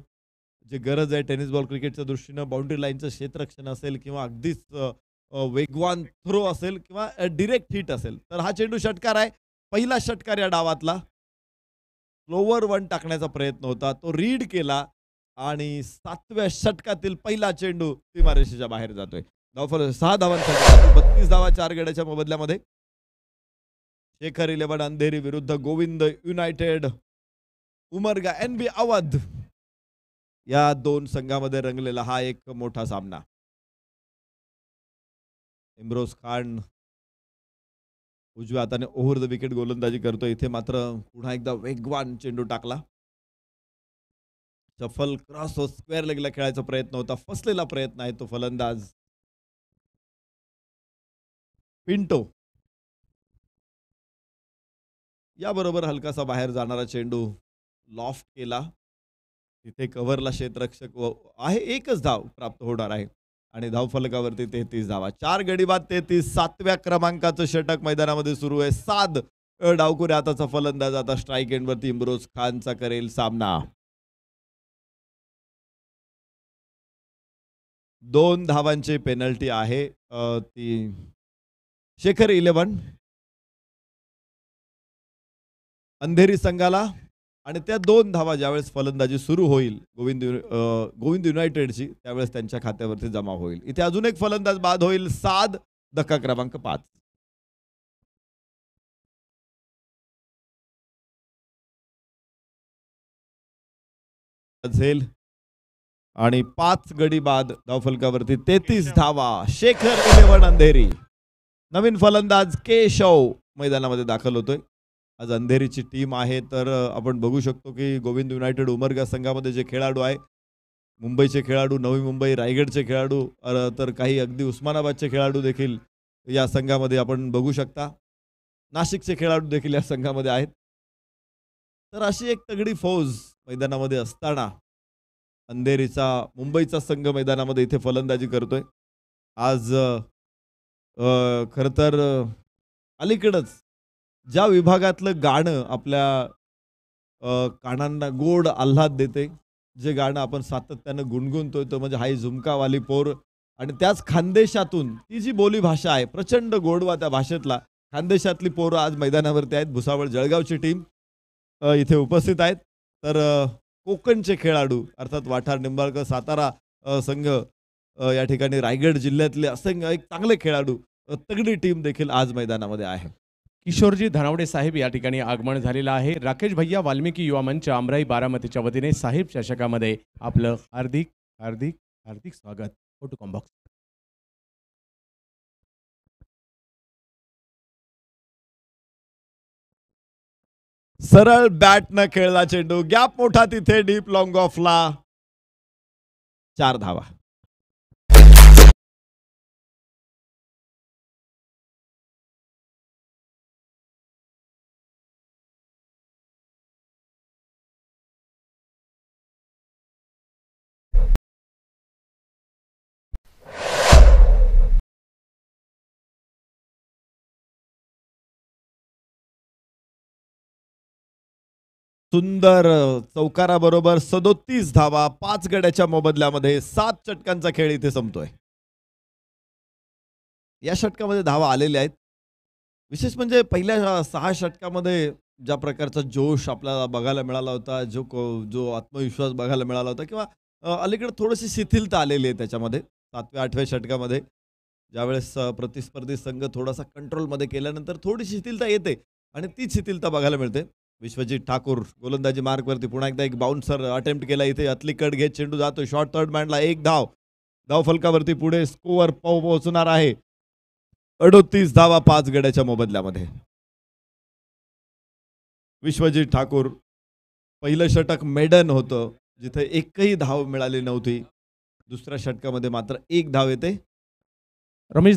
जे गरज आहे टेनिस बॉल क्रिकेटच्या दृष्टीनं बाउंड्री लाईनचं क्षेत्ररक्षण असेल किंवा अगदीच वेगवान थ्रो असेल किंवा डिरेक्ट हिट असेल तर हा चेंडू षटकार आहे पहिला षटकार या डावातला स्लोवर वन टाकण्याचा प्रयत्न होता तो रीड केला आणि सातव्या षटकातील पहिला चेंडू सीमारेषेच्या बाहेर जातोय धावफल सहा धावांसाठी बत्तीस धावा चार गड्याच्या मोबदल्यामध्ये शेखर इलेवन अंधेरी विरुद्ध Govind United Umarga N B Awadh या दोन संघामध्ये रंगलेला हा एक मोठा सामना इम्रोज खान उजव्या हाताने ओव्हर द विकेट गोलंदाजी करतो इथे मात्र पुन्हा एकदा वेगवान चेंडू टाकला चफल क्रॉस हो स्क्वेअर लेगला खेळायचा प्रयत्न होता फसलेला प्रयत्न आहे तो फलंदाज पिंटो याबरोबर हलकासा बाहेर जाणारा चेंडू लॉफ्ट केला तिथे कव्हरला क्षेत्ररक्षक आहे एकच धाव प्राप्त होणार आहे आणि धावफलकावरती तेहतीस धावा चार गडीबाद तेहतीस सातव्या क्रमांकाचं षटक मैदानामध्ये सुरू आहे सात डावकुरे आताचा फलंदाज आता स्ट्राईक एंडवरती इम्रोज खानचा करेल सामना दोन धावांची पेनल्टी आहे ती शेखर इलेवन अंधेरी संघाला आणि त्या दोन धावा ज्यावेळेस फलंदाजी सुरू होईल गोविंद गोविंद युनायटेडची त्यावेळेस त्यांच्या खात्यावरती जमा होईल इथे अजून एक फलंदाज बाद होईल साध धक्का क्रमांक पाच झेल आणि पाच गडी बाद धावफलकावरती तेहतीस धावा शेखर इलेव्हन अंधेरी नवीन फलंदाज केशव मैदानामध्ये दाखल होतोय आज अंधेरीची टीम आहे तर आपण बघू शकतो की गोविंद युनायटेड उमरगा संघामध्ये जे खेळाडू आहे मुंबईचे खेळाडू नवी मुंबई रायगडचे खेळाडू तर काही अगदी उस्मानाबादचे खेळाडू देखील या संघामध्ये आपण बघू शकता नाशिकचे खेळाडू देखील या संघामध्ये आहेत तर अशी एक तगडी फौज मैदानामध्ये असताना अंधेरीचा मुंबईचा संघ मैदानामध्ये इथे फलंदाजी करतोय आज खरं तर अलीकडंच ज्या विभागातलं गाणं आपल्या कानांना गोड आल्हाद देते जे गाणं आपण सातत्यानं गुणगुणतोय तो म्हणजे हाय झुमकावाली पोर आणि त्याच खानदेशातून ती जी बोली भाषा आहे प्रचंड गोडवा त्या भाषेतला खानदेशातली पोरं आज मैदानावरती आहेत भुसावळ जळगावची टीम इथे उपस्थित आहेत तर कोकणचे खेळाडू अर्थात वाठार निंबाळकर सातारा संघ या ठिकाणी रायगड जिल्ह्यातले असंघ एक चांगले खेळाडू तगडी टीम देखील आज मैदानामध्ये आहे किशोरजी धनावडे साहेब या ठिकाणी आगमन झालेलं आहे राकेश भैया वाल्मिकी युवा मंच आमराई बारामतीच्या वतीने साहेब चषकामध्ये आपलं हार्दिक हार्दिक हार्दिक स्वागत कॉम्बॉक्स सरळ बॅट न खेळला चेंडू गॅप मोठा तिथे डीप लॉंग ऑफला चार धावा सुंदर चौकाराबरोबर सदोतीस धावा पाच गड्याच्या मोबदल्यामध्ये सात षटकांचा खेळ इथे संपतोय या षटकामध्ये धावा आलेल्या आहेत विशेष म्हणजे पहिल्या सहा षटकामध्ये ज्या प्रकारचा जोश आपल्याला बघायला मिळाला होता जो जो आत्मविश्वास बघायला मिळाला होता किंवा अलीकडे थोडीशी शिथिलता आलेली आहे त्याच्यामध्ये सातव्या आठव्या षटकामध्ये ज्यावेळेस प्रतिस्पर्धी संघ थोडासा कंट्रोलमध्ये केल्यानंतर थोडी शिथिलता येते आणि तीच शिथिलता बघायला मिळते विश्वजित ठाकूर गोलंदाजी मार्गवरती पुन्हा एकदा एक बाउन्सर अटेम्प्ट केला इथे अतली कट घेत चेंडू जातो शॉर्ट थर्ड मॅनला एक धाव धाव फलकावरती पुढे स्कोअर पाव पोहोचणार आहे अडोतीस धावा पाच गड्याच्या मोबदल्यामध्ये विश्वजित ठाकूर पहिलं षटक मेडन होतं जिथे एकही धाव मिळाली नव्हती दुसऱ्या षटकामध्ये मात्र एक धाव येते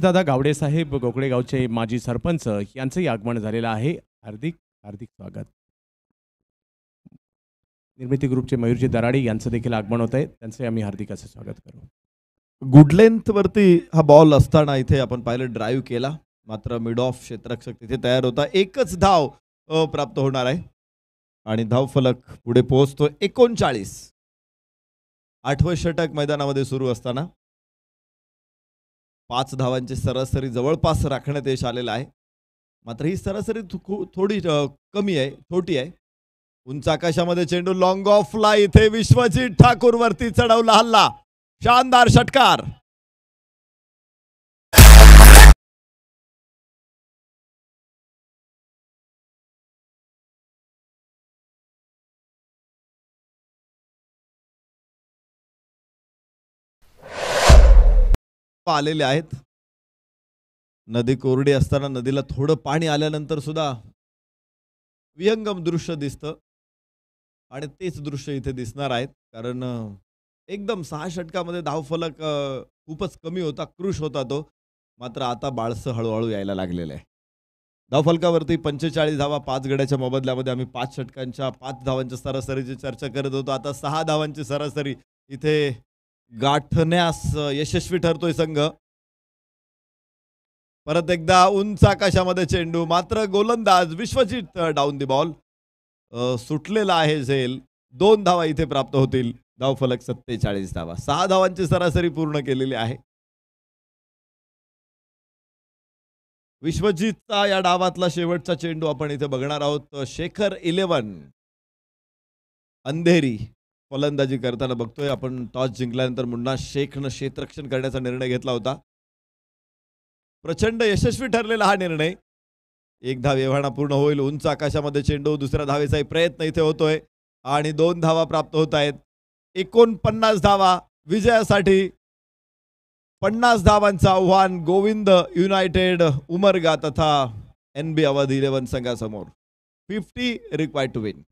दादा गावडे साहेब गावचे माजी सरपंच यांचंही आगमन झालेलं आहे हार्दिक हार्दिक स्वागत निर्मिती ग्रुपचे मयूरजी दराडी यांचं देखील आगमन होत आहे त्यांचे आम्ही हार्दिक असं स्वागत करू गुड वरती हा बॉल असताना इथे आपण पाहिलं ड्राईव्ह केला मात्र मिड ऑफ क्षेत्रक्षक तिथे तयार होता एकच धाव प्राप्त होणार आहे आणि धाव फलक पुढे पोहोचतो एकोणचाळीस आठवे षटक मैदानामध्ये सुरू असताना पाच धावांची सरासरी जवळपास राखण्यात यश आलेलं आहे मात्र ही सरासरी थोडी कमी आहे छोटी आहे उंच आकाशामध्ये चेंडू लॉंग ला इथे विश्वजीत ठाकूर वरती चढवला हल्ला शानदार षटकार आलेले आहेत नदी कोरडी असताना नदीला थोडं पाणी आल्यानंतर सुद्धा विहंगम दृश्य दिसतं आणि तेच दृश्य इथे दिसणार आहेत कारण एकदम सहा षटकामध्ये धावफलक खूपच कमी होता क्रुश होता तो मात्र आता बाळस हळूहळू यायला लागलेलं आहे फलकावरती पंचेचाळीस धावा पाच गड्याच्या मोबदल्यामध्ये आम्ही पाच षटकांच्या पाच धावांच्या सरासरीची चर्चा करत होतो आता सहा धावांची सरासरी इथे गाठण्यास यशस्वी ठरतोय संघ परत एकदा उंच आकाशामध्ये चेंडू मात्र गोलंदाज विश्वजित डाऊन दी बॉल सुटलेला आहे झेल दोन धावा इथे प्राप्त होतील धावफलक सत्तेचाळीस धावा सहा धावांची सरासरी पूर्ण केलेली आहे विश्वजितचा या डावातला शेवटचा चेंडू आपण इथे बघणार आहोत शेखर इलेवन अंधेरी फलंदाजी करताना बघतोय आपण टॉस जिंकल्यानंतर मुन्ना शेखनं क्षेत्ररक्षण करण्याचा निर्णय घेतला होता प्रचंड यशस्वी ठरलेला हा निर्णय एक धाव एव्हाणा पूर्ण होईल उंच आकाशामध्ये चेंडू दुसऱ्या धावेचाही प्रयत्न इथे होतोय आणि दोन धावा प्राप्त होत आहेत एकोणपन्नास धावा विजयासाठी पन्नास धावांचा आव्हान गोविंद युनायटेड उमरगा तथा एन बी अवध इलेव्हन संघासमोर फिफ्टी रिक्वायर्ड टू विन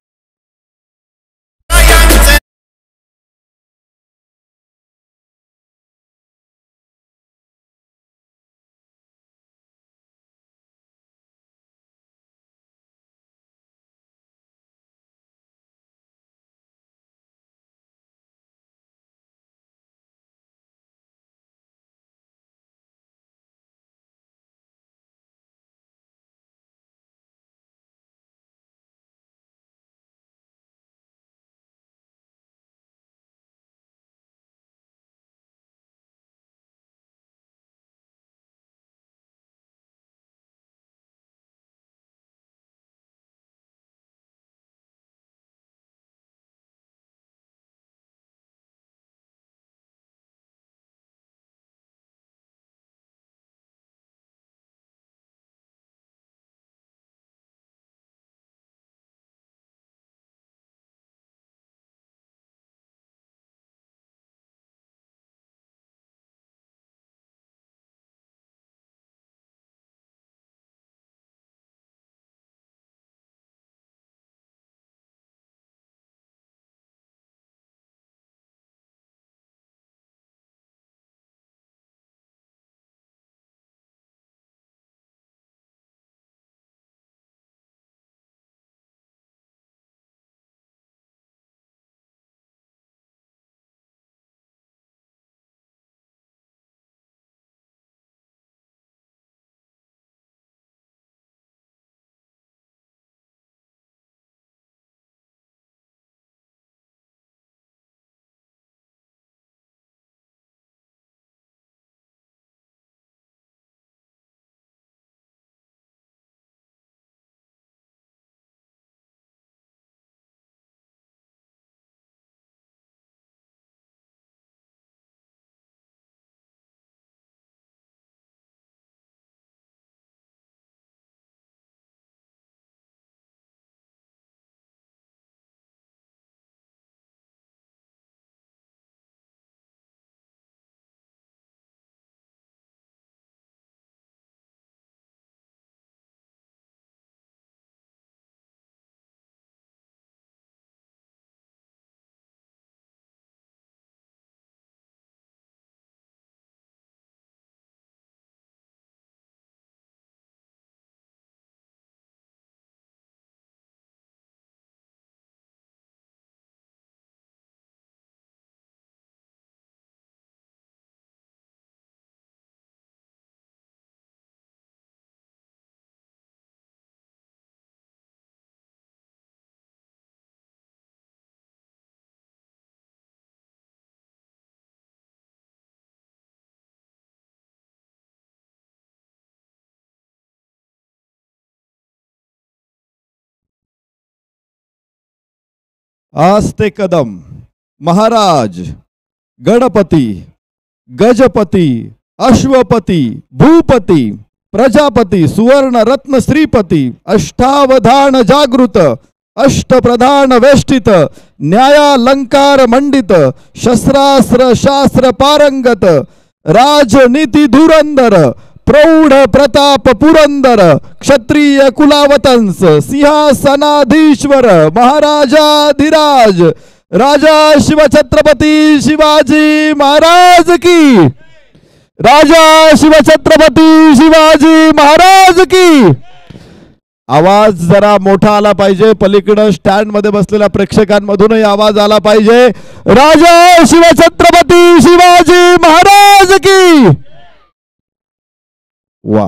आस्ते कदम महाराज गणपती गजपती अश्वपती भूपती प्रजापती सुवर्ण रत्न श्रीपती अष्टावधान जागृत अष्टप्रधान वेष्टित न्यायालंकार मंडित शस्त्रास्त्र शास्त्र पारंगत राजनीती धुरंधर प्रौढ प्रताप पुरंदर क्षत्रिय कुलावतंस सिंहासनाधीश्वर महाराजाधिराज राजा शिवछत्रपती शिवाजी महाराज की राजा शिवछत्रपती शिवाजी महाराज की आवाज जरा मोठा आला पाहिजे पलीकडं स्टँड मध्ये बसलेल्या प्रेक्षकांमधूनही आवाज आला पाहिजे राजा शिवछत्रपती शिवाजी महाराज की वा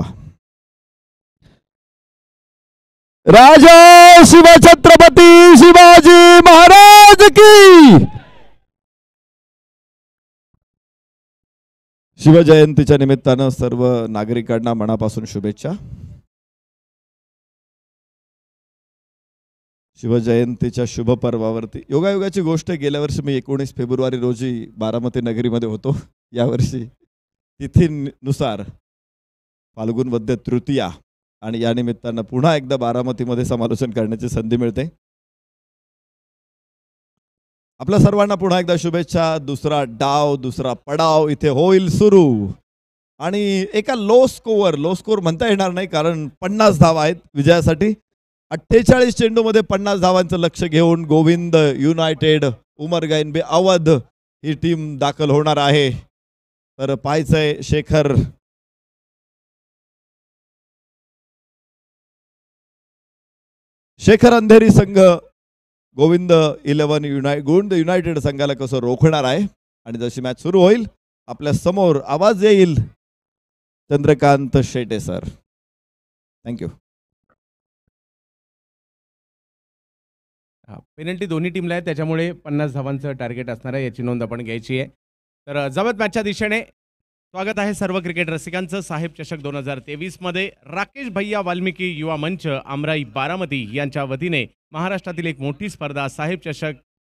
राजा छत्रपती शिवाजी महाराज की शिवजयंतीच्या निमित्तानं सर्व नागरिकांना मनापासून शुभेच्छा शिवजयंतीच्या शुभ पर्वावरती योगायोगाची गोष्ट गेल्या वर्षी मी एकोणीस फेब्रुवारी रोजी बारामती नगरीमध्ये होतो यावर्षी नुसार फाल्गुन वद्य तृतीया आणि या निमित्तानं पुन्हा एकदा बारामतीमध्ये समालोचन करण्याची संधी मिळते आपल्या सर्वांना पुन्हा एकदा शुभेच्छा दुसरा डाव दुसरा पडाव इथे होईल सुरू आणि एका लो स्कोअर लो स्कोअर म्हणता येणार नाही कारण पन्नास धावा आहेत विजयासाठी अठ्ठेचाळीस चेंडूमध्ये पन्नास धावांचं लक्ष घेऊन गोविंद युनायटेड उमर बे अवध ही टीम दाखल होणार आहे तर पाहायचंय शेखर शेखर अंधेरी संघ गोविंद इलेव्हन युनाय गोविंद युनायटेड संघाला कसं रोखणार आहे आणि जशी मॅच सुरू होईल आपल्या समोर आवाज येईल चंद्रकांत शेटे सर थँक्यू हा पेनल्टी दोन्ही टीमला आहे त्याच्यामुळे पन्नास धावांचं टार्गेट असणार आहे याची नोंद आपण घ्यायची आहे तर जवळ मॅचच्या दिशेने स्वागत आहे सर्व क्रिकेट रसिकांचं साहेब चषक दोन हजार तेवीसमध्ये राकेश भैया वाल्मिकी युवा मंच आमराई बारामती यांच्या वतीने महाराष्ट्रातील एक मोठी स्पर्धा साहेब चषक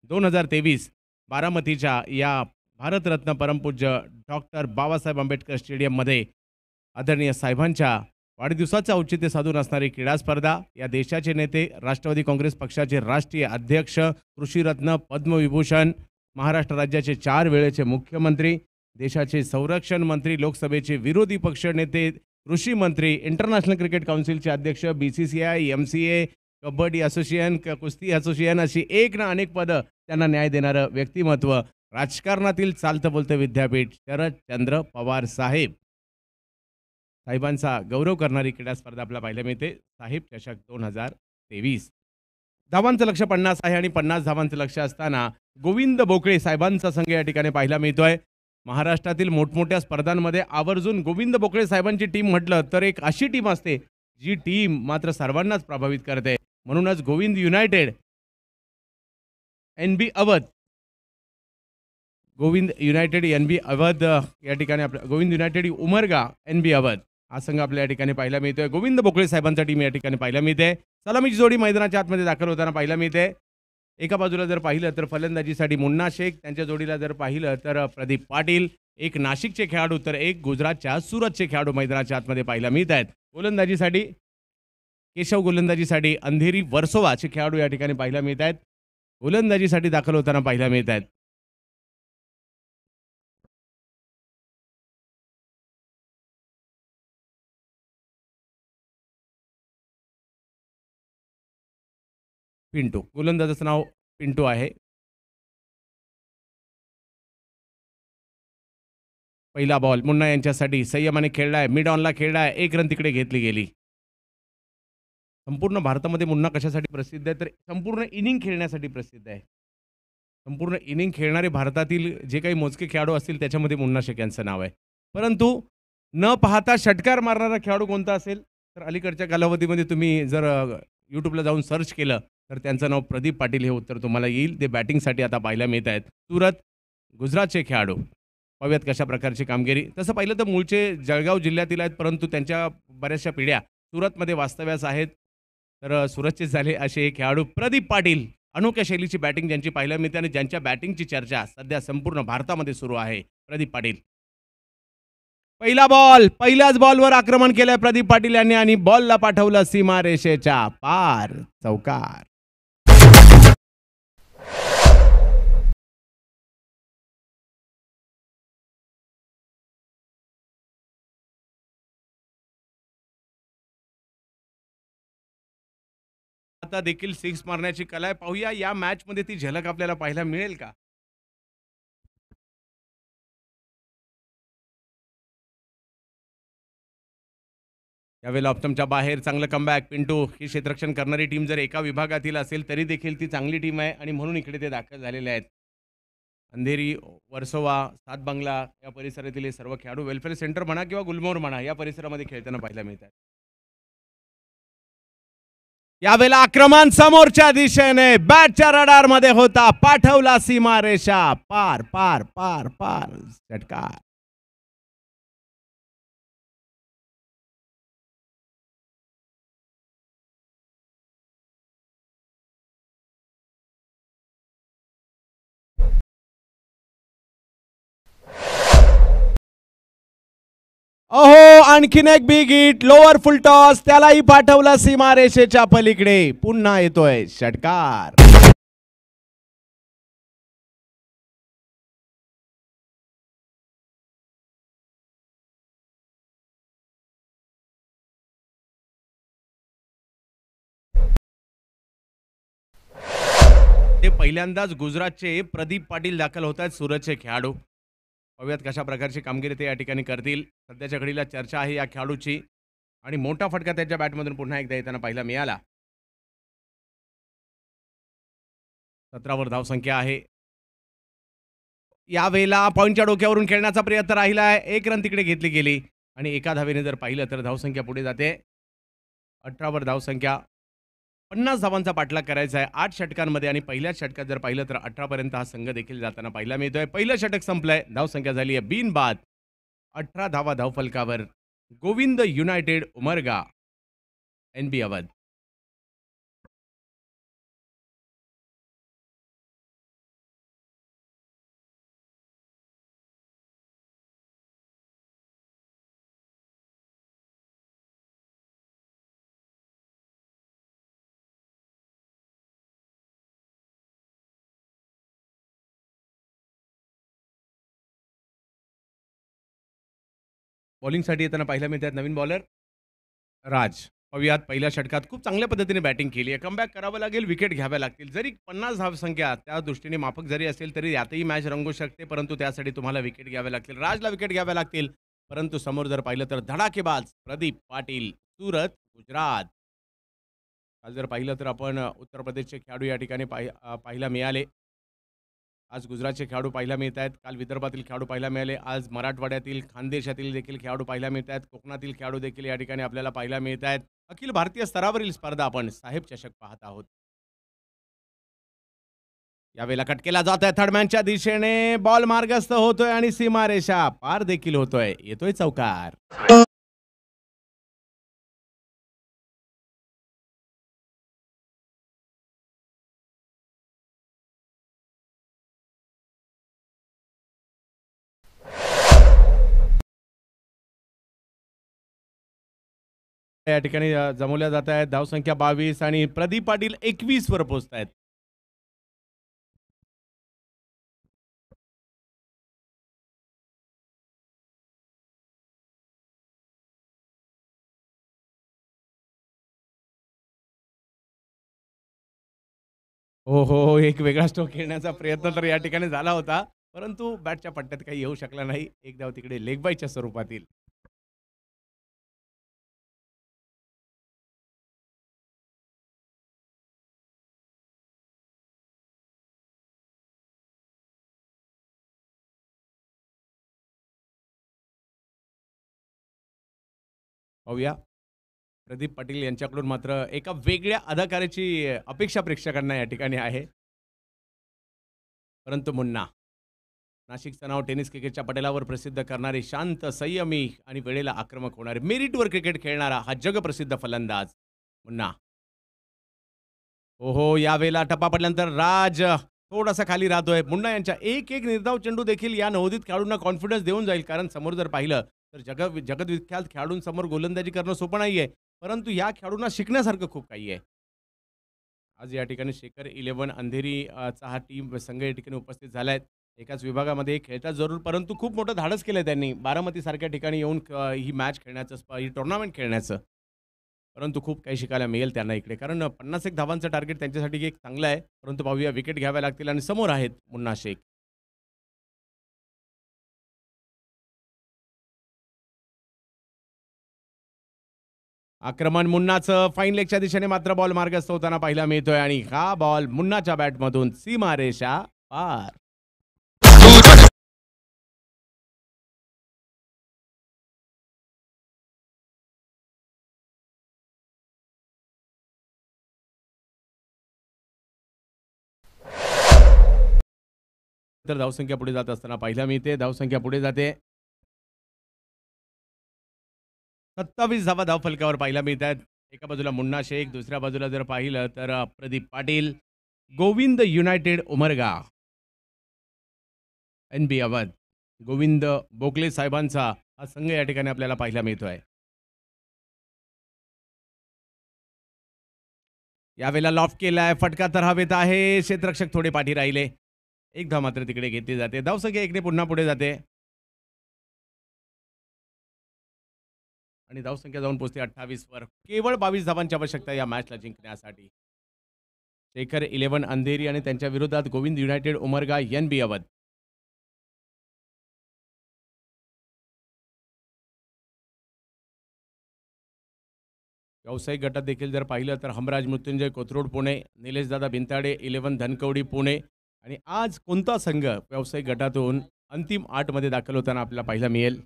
दोन हजार तेवीस बारामतीच्या या भारतरत्न परमपूज्य डॉक्टर बाबासाहेब आंबेडकर स्टेडियममध्ये आदरणीय साहेबांच्या वाढदिवसाचं औचित्य साधून असणारी क्रीडा स्पर्धा या देशाचे नेते राष्ट्रवादी काँग्रेस पक्षाचे राष्ट्रीय अध्यक्ष कृषीरत्न पद्मविभूषण महाराष्ट्र राज्याचे चार वेळेचे मुख्यमंत्री देशाचे संरक्षण मंत्री लोकसभेचे विरोधी नेते कृषी मंत्री इंटरनॅशनल क्रिकेट काउन्सिलचे अध्यक्ष B C C I M C A kabaddi association कुस्ती असोसिएशन अशी एक ना अनेक पदं त्यांना न्याय देणारं व्यक्तिमत्व राजकारणातील चालतं बोलतं विद्यापीठ शरद चंद्र पवार साहेब साहेबांचा गौरव करणारी क्रीडा स्पर्धा आपल्याला पाहायला मिळते साहेब चषक दोन हजार तेवीस धावांचं लक्ष पन्नास आहे आणि पन्नास धावांचं लक्ष असताना गोविंद बोकळे साहेबांचा संघ या ठिकाणी पाहायला मिळतोय महाराष्ट्रातील मोठमोठ्या स्पर्धांमध्ये आवर्जून गोविंद बोकळे साहेबांची टीम म्हटलं तर एक अशी टीम असते जी टीम मात्र सर्वांनाच प्रभावित करते म्हणूनच Govind united N B Awadh Govind united N B Awadh या ठिकाणी आपल्या Govind United Umarga N B Awadh हा संघ आपल्या या ठिकाणी पाहायला मिळतोय गोविंद बोकळे साहेबांचा टीम या ठिकाणी पाहायला मिळते सलामीची जोडी मैदानाच्या आतमध्ये दाखल होताना पाहायला मिळते एका बाजूला जर पाहिलं तर फलंदाजीसाठी मुन्ना शेख त्यांच्या जोडीला जर पाहिलं तर प्रदीप पाटील एक नाशिकचे खेळाडू तर एक गुजरातच्या सुरतचे खेळाडू मैदानाच्या आतमध्ये पाहायला मिळत आहेत गोलंदाजीसाठी केशव गोलंदाजीसाठी अंधेरी वर्सोवाचे खेळाडू या ठिकाणी पाहायला मिळत आहेत गोलंदाजीसाठी दाखल होताना पाहायला मिळत आहेत पिंटू गोलंदाजाचं नाव पिंटू आहे पहिला बॉल मुन्ना यांच्यासाठी संयमाने खेळलाय मिड ऑनला खेळलाय एक रन तिकडे घेतली गेली संपूर्ण भारतामध्ये मुन्ना कशासाठी प्रसिद्ध आहे तर संपूर्ण इनिंग खेळण्यासाठी प्रसिद्ध आहे संपूर्ण इनिंग खेळणारे भारतातील जे काही मोजके खेळाडू असतील त्याच्यामध्ये मुन्ना शेख यांचं नाव आहे परंतु न पाहता षटकार मारणारा खेळाडू कोणता असेल तर अलीकडच्या कालावधीमध्ये तुम्ही जर यूट्यूबला जाऊन सर्च केलं तर त्यांचं नाव प्रदीप पाटील हे उत्तर तुम्हाला येईल ते बॅटिंगसाठी आता पाहायला मिळत आहेत सुरत गुजरातचे खेळाडू पाहूयात कशा प्रकारची कामगिरी तसं पाहिलं तर मूळचे जळगाव जिल्ह्यातील आहेत परंतु त्यांच्या बऱ्याचशा पिढ्या सुरतमध्ये वास्तव्यास आहेत तर सुरतचे झाले असे खेळाडू प्रदीप पाटील अनोख्या शैलीची बॅटिंग ज्यांची पाहायला मिळते आणि ज्यांच्या बॅटिंगची चर्चा सध्या संपूर्ण भारतामध्ये सुरू आहे प्रदीप पाटील पहिला बॉल पहिल्याच बॉलवर आक्रमण केलंय प्रदीप पाटील यांनी आणि बॉलला पाठवलं सीमा पार चौकार आता देखील सिक्स मारण्याची कला आहे पाहूया या मॅच मध्ये ती झलक आपल्याला पाहायला मिळेल का यावेळेला ऑप्टमच्या बाहेर चांगलं कमबॅक पिंटू ही क्षेत्ररक्षण करणारी टीम जर एका विभागातील असेल तरी देखील ती चांगली टीम आहे आणि म्हणून इकडे ते दाखल झालेले आहेत अंधेरी वर्सोवा सात बंगला या परिसरातील सर्व खेळाडू वेलफेअर सेंटर म्हणा किंवा गुलमोर म्हणा या परिसरामध्ये खेळताना पाहायला मिळतात यावेळेला आक्रमण समोरच्या दिशेने बॅटच्या रडार मध्ये होता पाठवला सीमा रेषा पार पार पार पार झटका अहो आणखीन एक big hit lower full toss त्यालाही पाठवला सीमारेषेच्या पलीकडे पुन्हा येतोय षटकार ते पहिल्यांदाच गुजरातचे प्रदीप पाटील दाखल होत आहेत सुरतचे खेळाडू पाहूयात कशा प्रकारची कामगिरी ते या ठिकाणी करतील सध्याच्या घडीला चर्चा आहे या खेळाडूची आणि मोठा फटका त्याच्या बॅटमधून पुन्हा एकदा येताना पाहिला मिळाला सतरावर धावसंख्या आहे यावेळेला पॉईंटच्या डोक्यावरून खेळण्याचा प्रयत्न राहिला आहे एक रन तिकडे घेतली गेली आणि एका धावेने जर पाहिलं तर धावसंख्या पुढे जाते अठरावर धावसंख्या पन्नास धावांचा पाठलाग करायचा आहे आठ षटकांमध्ये आणि पहिल्याच षटकात जर पाहिलं तर अठरापर्यंत हा संघ देखील जाताना पाहायला मिळतोय पहिलं षटक संपलंय धावसंख्या झाली आहे बाद अठरा धावा धावफलकावर Govind United Umarga N B Awadh बॉलिंगसाठी येताना पाहायला मिळतात नवीन बॉलर राज पाहुयात पहिल्या षटकात खूप चांगल्या पद्धतीने बॅटिंग केली आहे कमबॅक करावं लागेल विकेट घ्याव्या लागतील जरी पन्नास धाव संख्या त्या दृष्टीने माफक जरी असेल तरी यातही मॅच रंगू शकते परंतु त्यासाठी तुम्हाला विकेट घ्याव्या लागतील राजला विकेट घ्याव्या लागतील परंतु समोर जर पाहिलं तर धडाकेबाज प्रदीप पाटील सुरत गुजरात काल जर पाहिलं तर आपण उत्तर प्रदेशचे खेळाडू या ठिकाणी पाहि मिळाले आज गुजरातचे खेळाडू पाहायला मिळत आहेत काल विदर्भातील खेळाडू पाहायला मिळाले आज मराठवाड्यातील खानदेशातील देखील खेळाडू पाहायला मिळत आहेत कोकणातील खेळाडू देखील या ठिकाणी आपल्याला पाहायला मिळत आहेत अखिल भारतीय स्तरावरील स्पर्धा आपण साहेब चषक पाहत आहोत यावेळेला कटकेला केला जात आहे थर्डमॅनच्या दिशेने बॉल मार्गस्थ होतोय आणि सीमारेषा पार देखील होतोय येतोय चौकार या ठिकाणी जमवल्या जात आहेत धावसंख्या बावीस आणि प्रदीप पाटील एकवीस वर पोहोचत आहेत हो, हो हो एक वेगळा स्टोक खेळण्याचा प्रयत्न तर या ठिकाणी झाला होता परंतु बॅटच्या पट्ट्यात काही येऊ शकला नाही एक तिकडे लेगबाईच्या स्वरूपातील पाहूया प्रदीप पाटील यांच्याकडून मात्र एका वेगळ्या अदाकाराची अपेक्षा प्रेक्षकांना या ठिकाणी आहे परंतु मुन्ना नाशिकचं नाव टेनिस क्रिकेटच्या पटेलावर प्रसिद्ध करणारे शांत संयमी आणि वेळेला आक्रमक होणारे मेरिटवर क्रिकेट खेळणारा हा जगप्रसिद्ध फलंदाज मुन्ना ओहो वेळेला टप्पा पडल्यानंतर राज थोडासा खाली राहतोय मुन्ना यांच्या एक एक निर्धाव चेंडू देखील या नवोदित खेळाडूंना कॉन्फिडन्स देऊन जाईल कारण समोर जर पाहिलं तर जग जगतविख्यात खेळाडूंसमोर गोलंदाजी करणं सोपं नाही आहे परंतु या खेळाडूंना शिकण्यासारखं खूप काही आहे आज या ठिकाणी शेखर इलेव्हन अंधेरीचा हा टीम संघ या ठिकाणी उपस्थित झाला आहेत एकाच विभागामध्ये खेळतात जरूर परंतु खूप मोठं धाडस केलं त्यांनी बारामतीसारख्या ठिकाणी येऊन ही मॅच खेळण्याचं ही टुर्नामेंट खेळण्याचं परंतु खूप काही शिकायला मिळेल त्यांना इकडे कारण पन्नास एक धावांचं टार्गेट त्यांच्यासाठी एक चांगलं आहे परंतु पाहूया विकेट घ्याव्या लागतील आणि समोर आहेत मुन्ना शेख आक्रमण मुन्नाचं फाईन लेगच्या दिशेने मात्र बॉल मार्गस्थ होताना पाहिला मिळतोय आणि हा बॉल मुन्नाच्या बॅटमधून सीमारेषा पार तर धावसंख्या पुढे जात असताना पाहायला मिळते धावसंख्या पुढे जाते सत्तावीस धावा धाव फलकावर पाहायला मिळत आहेत एका बाजूला मुन्ना शेख दुसऱ्या बाजूला जर पाहिलं तर Pradeep Patil Govind United Umarga N B Awadh Govind Bokale साहेबांचा हा संघ या ठिकाणी आपल्याला पाहायला मिळतोय यावेळेला लॉफ केलाय फटका तर हवेत आहे क्षेत्रक्षक थोडे पाठी राहिले एक धाव मात्र तिकडे घेतली जाते सगळे इकडे पुन्हा पुढे जाते आणि धावसंख्या जाऊन पोहोचते अठ्ठावीसवर केवळ बावीस धावांची आवश्यकता या मॅचला जिंकण्यासाठी शेखर इलेव्हन अंधेरी आणि त्यांच्या विरोधात Govind United Umarga N B Awadh व्यावसायिक गटात देखील जर पाहिलं तर हमराज मृत्युंजय कोथरूड पुणे निलेशदादा भिंताडे इलेव्हन धनकवडी पुणे आणि आज कोणता संघ व्यावसायिक गटातून अंतिम आठमध्ये दाखल होताना आपल्याला पाहायला मिळेल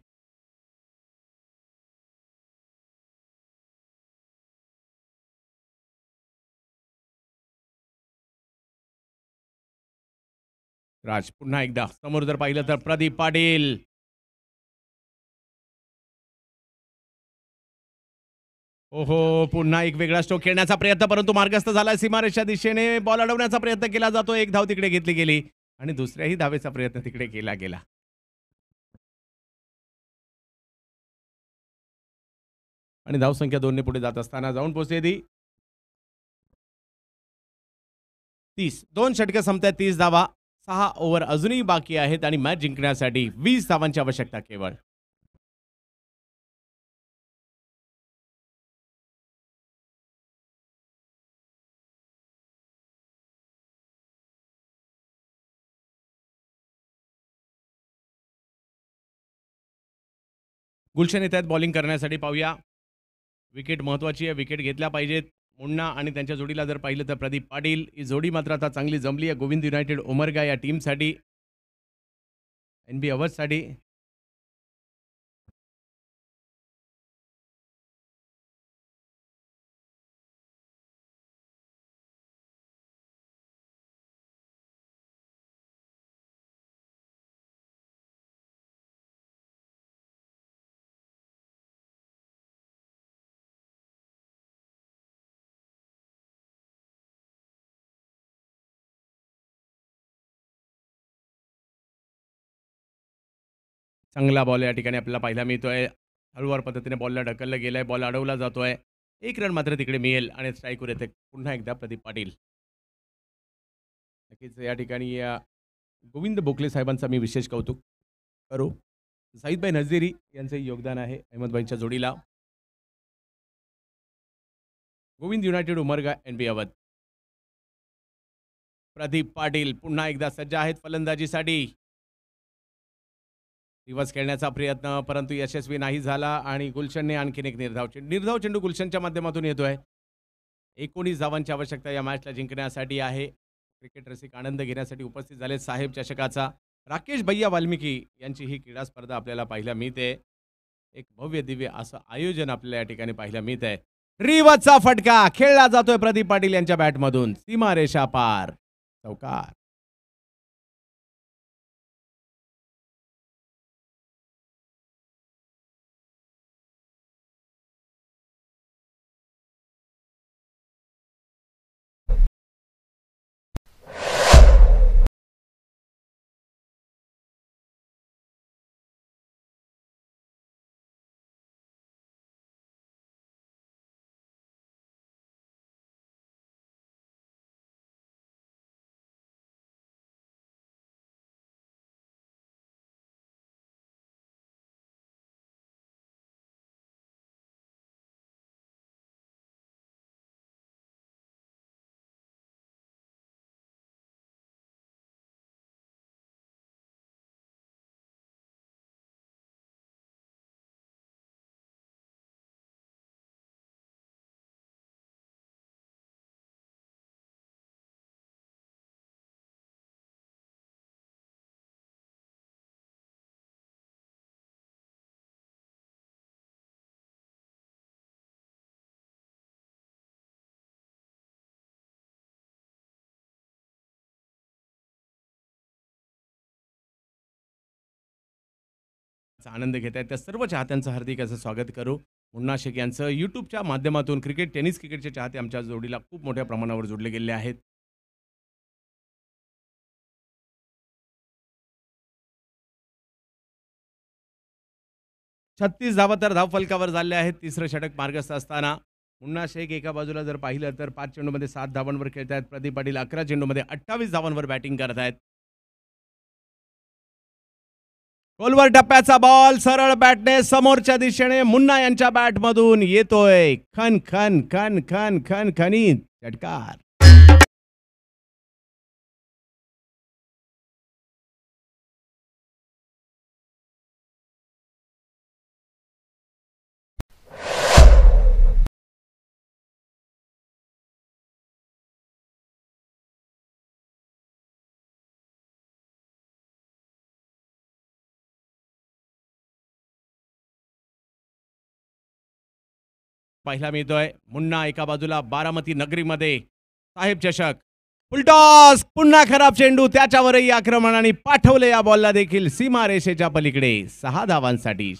राज पुन्हा एकदा समोर जर पाहिलं तर प्रदीप पाटील ओहो पुन्हा एक वेगळा स्टोक खेळण्याचा प्रयत्न परंतु मार्गस्थ झाला सीमारेषा दिशेने बॉल अडवण्याचा प्रयत्न केला जातो एक धाव तिकडे घेतली गेली आणि दुसऱ्याही धावेचा प्रयत्न तिकडे केला गेला आणि धावसंख्या ने पुढे जात असताना जाऊन पोहोचते ती तीस दोन षटकं संपत्या तीस धावा सहा ओव्हर अजूनही बाकी आहेत आणि मॅच जिंकण्यासाठी वीस धावांची आवश्यकता केवळ गुलशन येत आहेत बॉलिंग करण्यासाठी पाहूया विकेट महत्वाची आहे विकेट घेतल्या पाहिजेत मुन्ना आणि त्यांच्या जोडीला जर पाहिलं तर प्रदीप पाटील ही जोडी मात्र आता चांगली जमली आहे गोविंद युनायटेड उमरगा या टीमसाठी एन बी अवर्ससाठी चांगला बॉल या ठिकाणी आपल्याला पाहायला मिळतो आहे हळूवार पद्धतीने बॉलला ढकललं गेलं आहे बॉल अडवला जातो आहे एक रन मात्र तिकडे मिळेल आणि स्ट्राईकवर येते पुन्हा एकदा प्रदीप पाटील नक्कीच या ठिकाणी गोविंद बोखले साहेबांचा मी विशेष कौतुक करू साईदबाई नजेरी यांचं योगदान आहे अहमदबाईंच्या जोडीला Govind United Umarga N B Awadh Pradeep Patil पुन्हा एकदा सज्ज आहेत फलंदाजीसाठी दिवस खेळण्याचा प्रयत्न परंतु यशस्वी नाही झाला आणि गुलशनने आणखीन एक निर्धाव चेंडू निर्धाव चेंडू गुलशनच्या माध्यमातून येतोय एकोणीस धावांची आवश्यकता या मॅचला जिंकण्यासाठी आहे क्रिकेट रसिक आनंद घेण्यासाठी उपस्थित झाले साहेब चषकाचा राकेश भैया वाल्मिकी यांची ही क्रीडा स्पर्धा आपल्याला पाहायला मिळते एक भव्य दिव्य असं आयोजन आपल्याला या ठिकाणी पाहायला मिळत आहे रिवचा फटका खेळला जातोय प्रदीप पाटील यांच्या बॅटमधून सीमा रेषा पार चौकार आनंद घेत आहेत त्या सर्व चाहत्यांचं हार्दिक असं स्वागत करू मुन्ना शेख यांचं यूट्यूबच्या माध्यमातून क्रिकेट टेनिस क्रिकेटचे चाहते आमच्या जोडीला खूप मोठ्या प्रमाणावर जोडले गेले आहेत छत्तीस धावा तर फलकावर झाले आहेत तिसरं षटक मार्गस्थ असताना मुन्ना शेख एका बाजूला जर पाहिलं तर पाच चेंडूमध्ये सात धावांवर खेळत आहेत प्रदीप पाटील अकरा चेंडूमध्ये अठ्ठावीस धावांवर बॅटिंग करत आहेत गोलवर टप्प्याचा बॉल सरळ बॅटने समोरच्या दिशेने मुन्ना यांच्या बॅटमधून येतोय खन खन खन खन खन खनीत झटकार पहिला मिळतोय मुन्ना एका बाजूला बारामती नगरीमध्ये साहेब चषक फुलटॉस पुन्हा खराब चेंडू त्याच्यावरही आक्रमणाने पाठवले या बॉलला देखील सीमारेषेच्या पलीकडे सहा धावांसाठी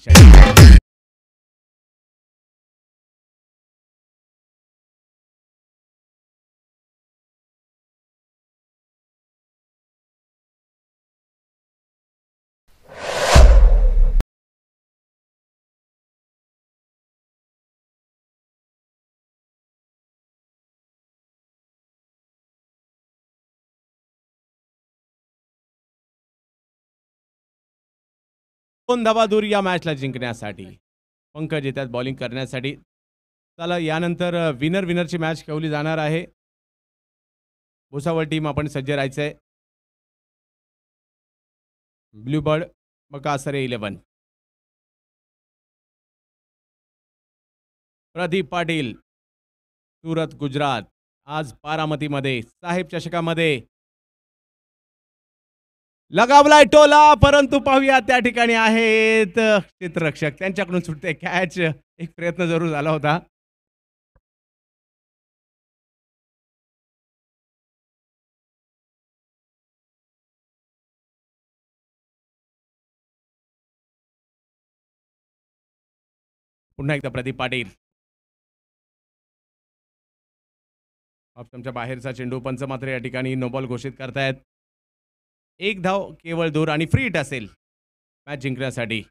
दोन धावा दूर या मॅचला जिंकण्यासाठी पंकज येतात बॉलिंग करण्यासाठी चला यानंतर विनर विनरची मॅच खेळली जाणार आहे भुसावळ टीम आपण सज्ज राहायचं आहे मग मकासरे इलेवन प्रदीप पाटील सुरत गुजरात आज बारामतीमध्ये साहेब चषकामध्ये लगावलाय टोला परंतु पाहूया त्या ठिकाणी आहेत चित्ररक्षक त्यांच्याकडून सुटते कॅच एक प्रयत्न जरूर झाला होता पुन्हा एकदा प्रदीप पाटील ऑप्शनच्या बाहेरचा चेंडू पंच मात्र या ठिकाणी नोबॉल घोषित करतायत एक धाव केवळ दूर आणि फ्री हिट असेल मॅच जिंकण्यासाठी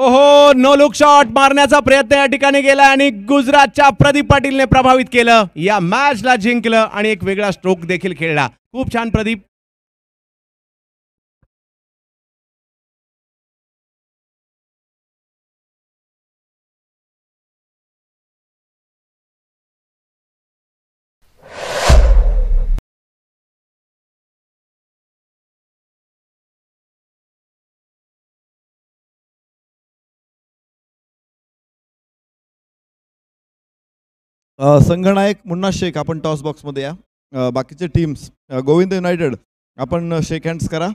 ओहो नो लुक शॉट मारण्याचा प्रयत्न या ठिकाणी गेला आणि गुजरातच्या प्रदीप पाटीलने प्रभावित केलं या मॅचला जिंकलं आणि एक वेगळा स्ट्रोक देखील खेळला खूप छान प्रदीप संघनायक मुन्ना शेख आपण टॉस बॉक्समध्ये या बाकीचे टीम्स गोविंद युनायटेड आपण शेक हँड्स करा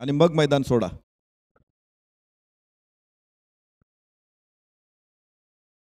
आणि मग मैदान सोडा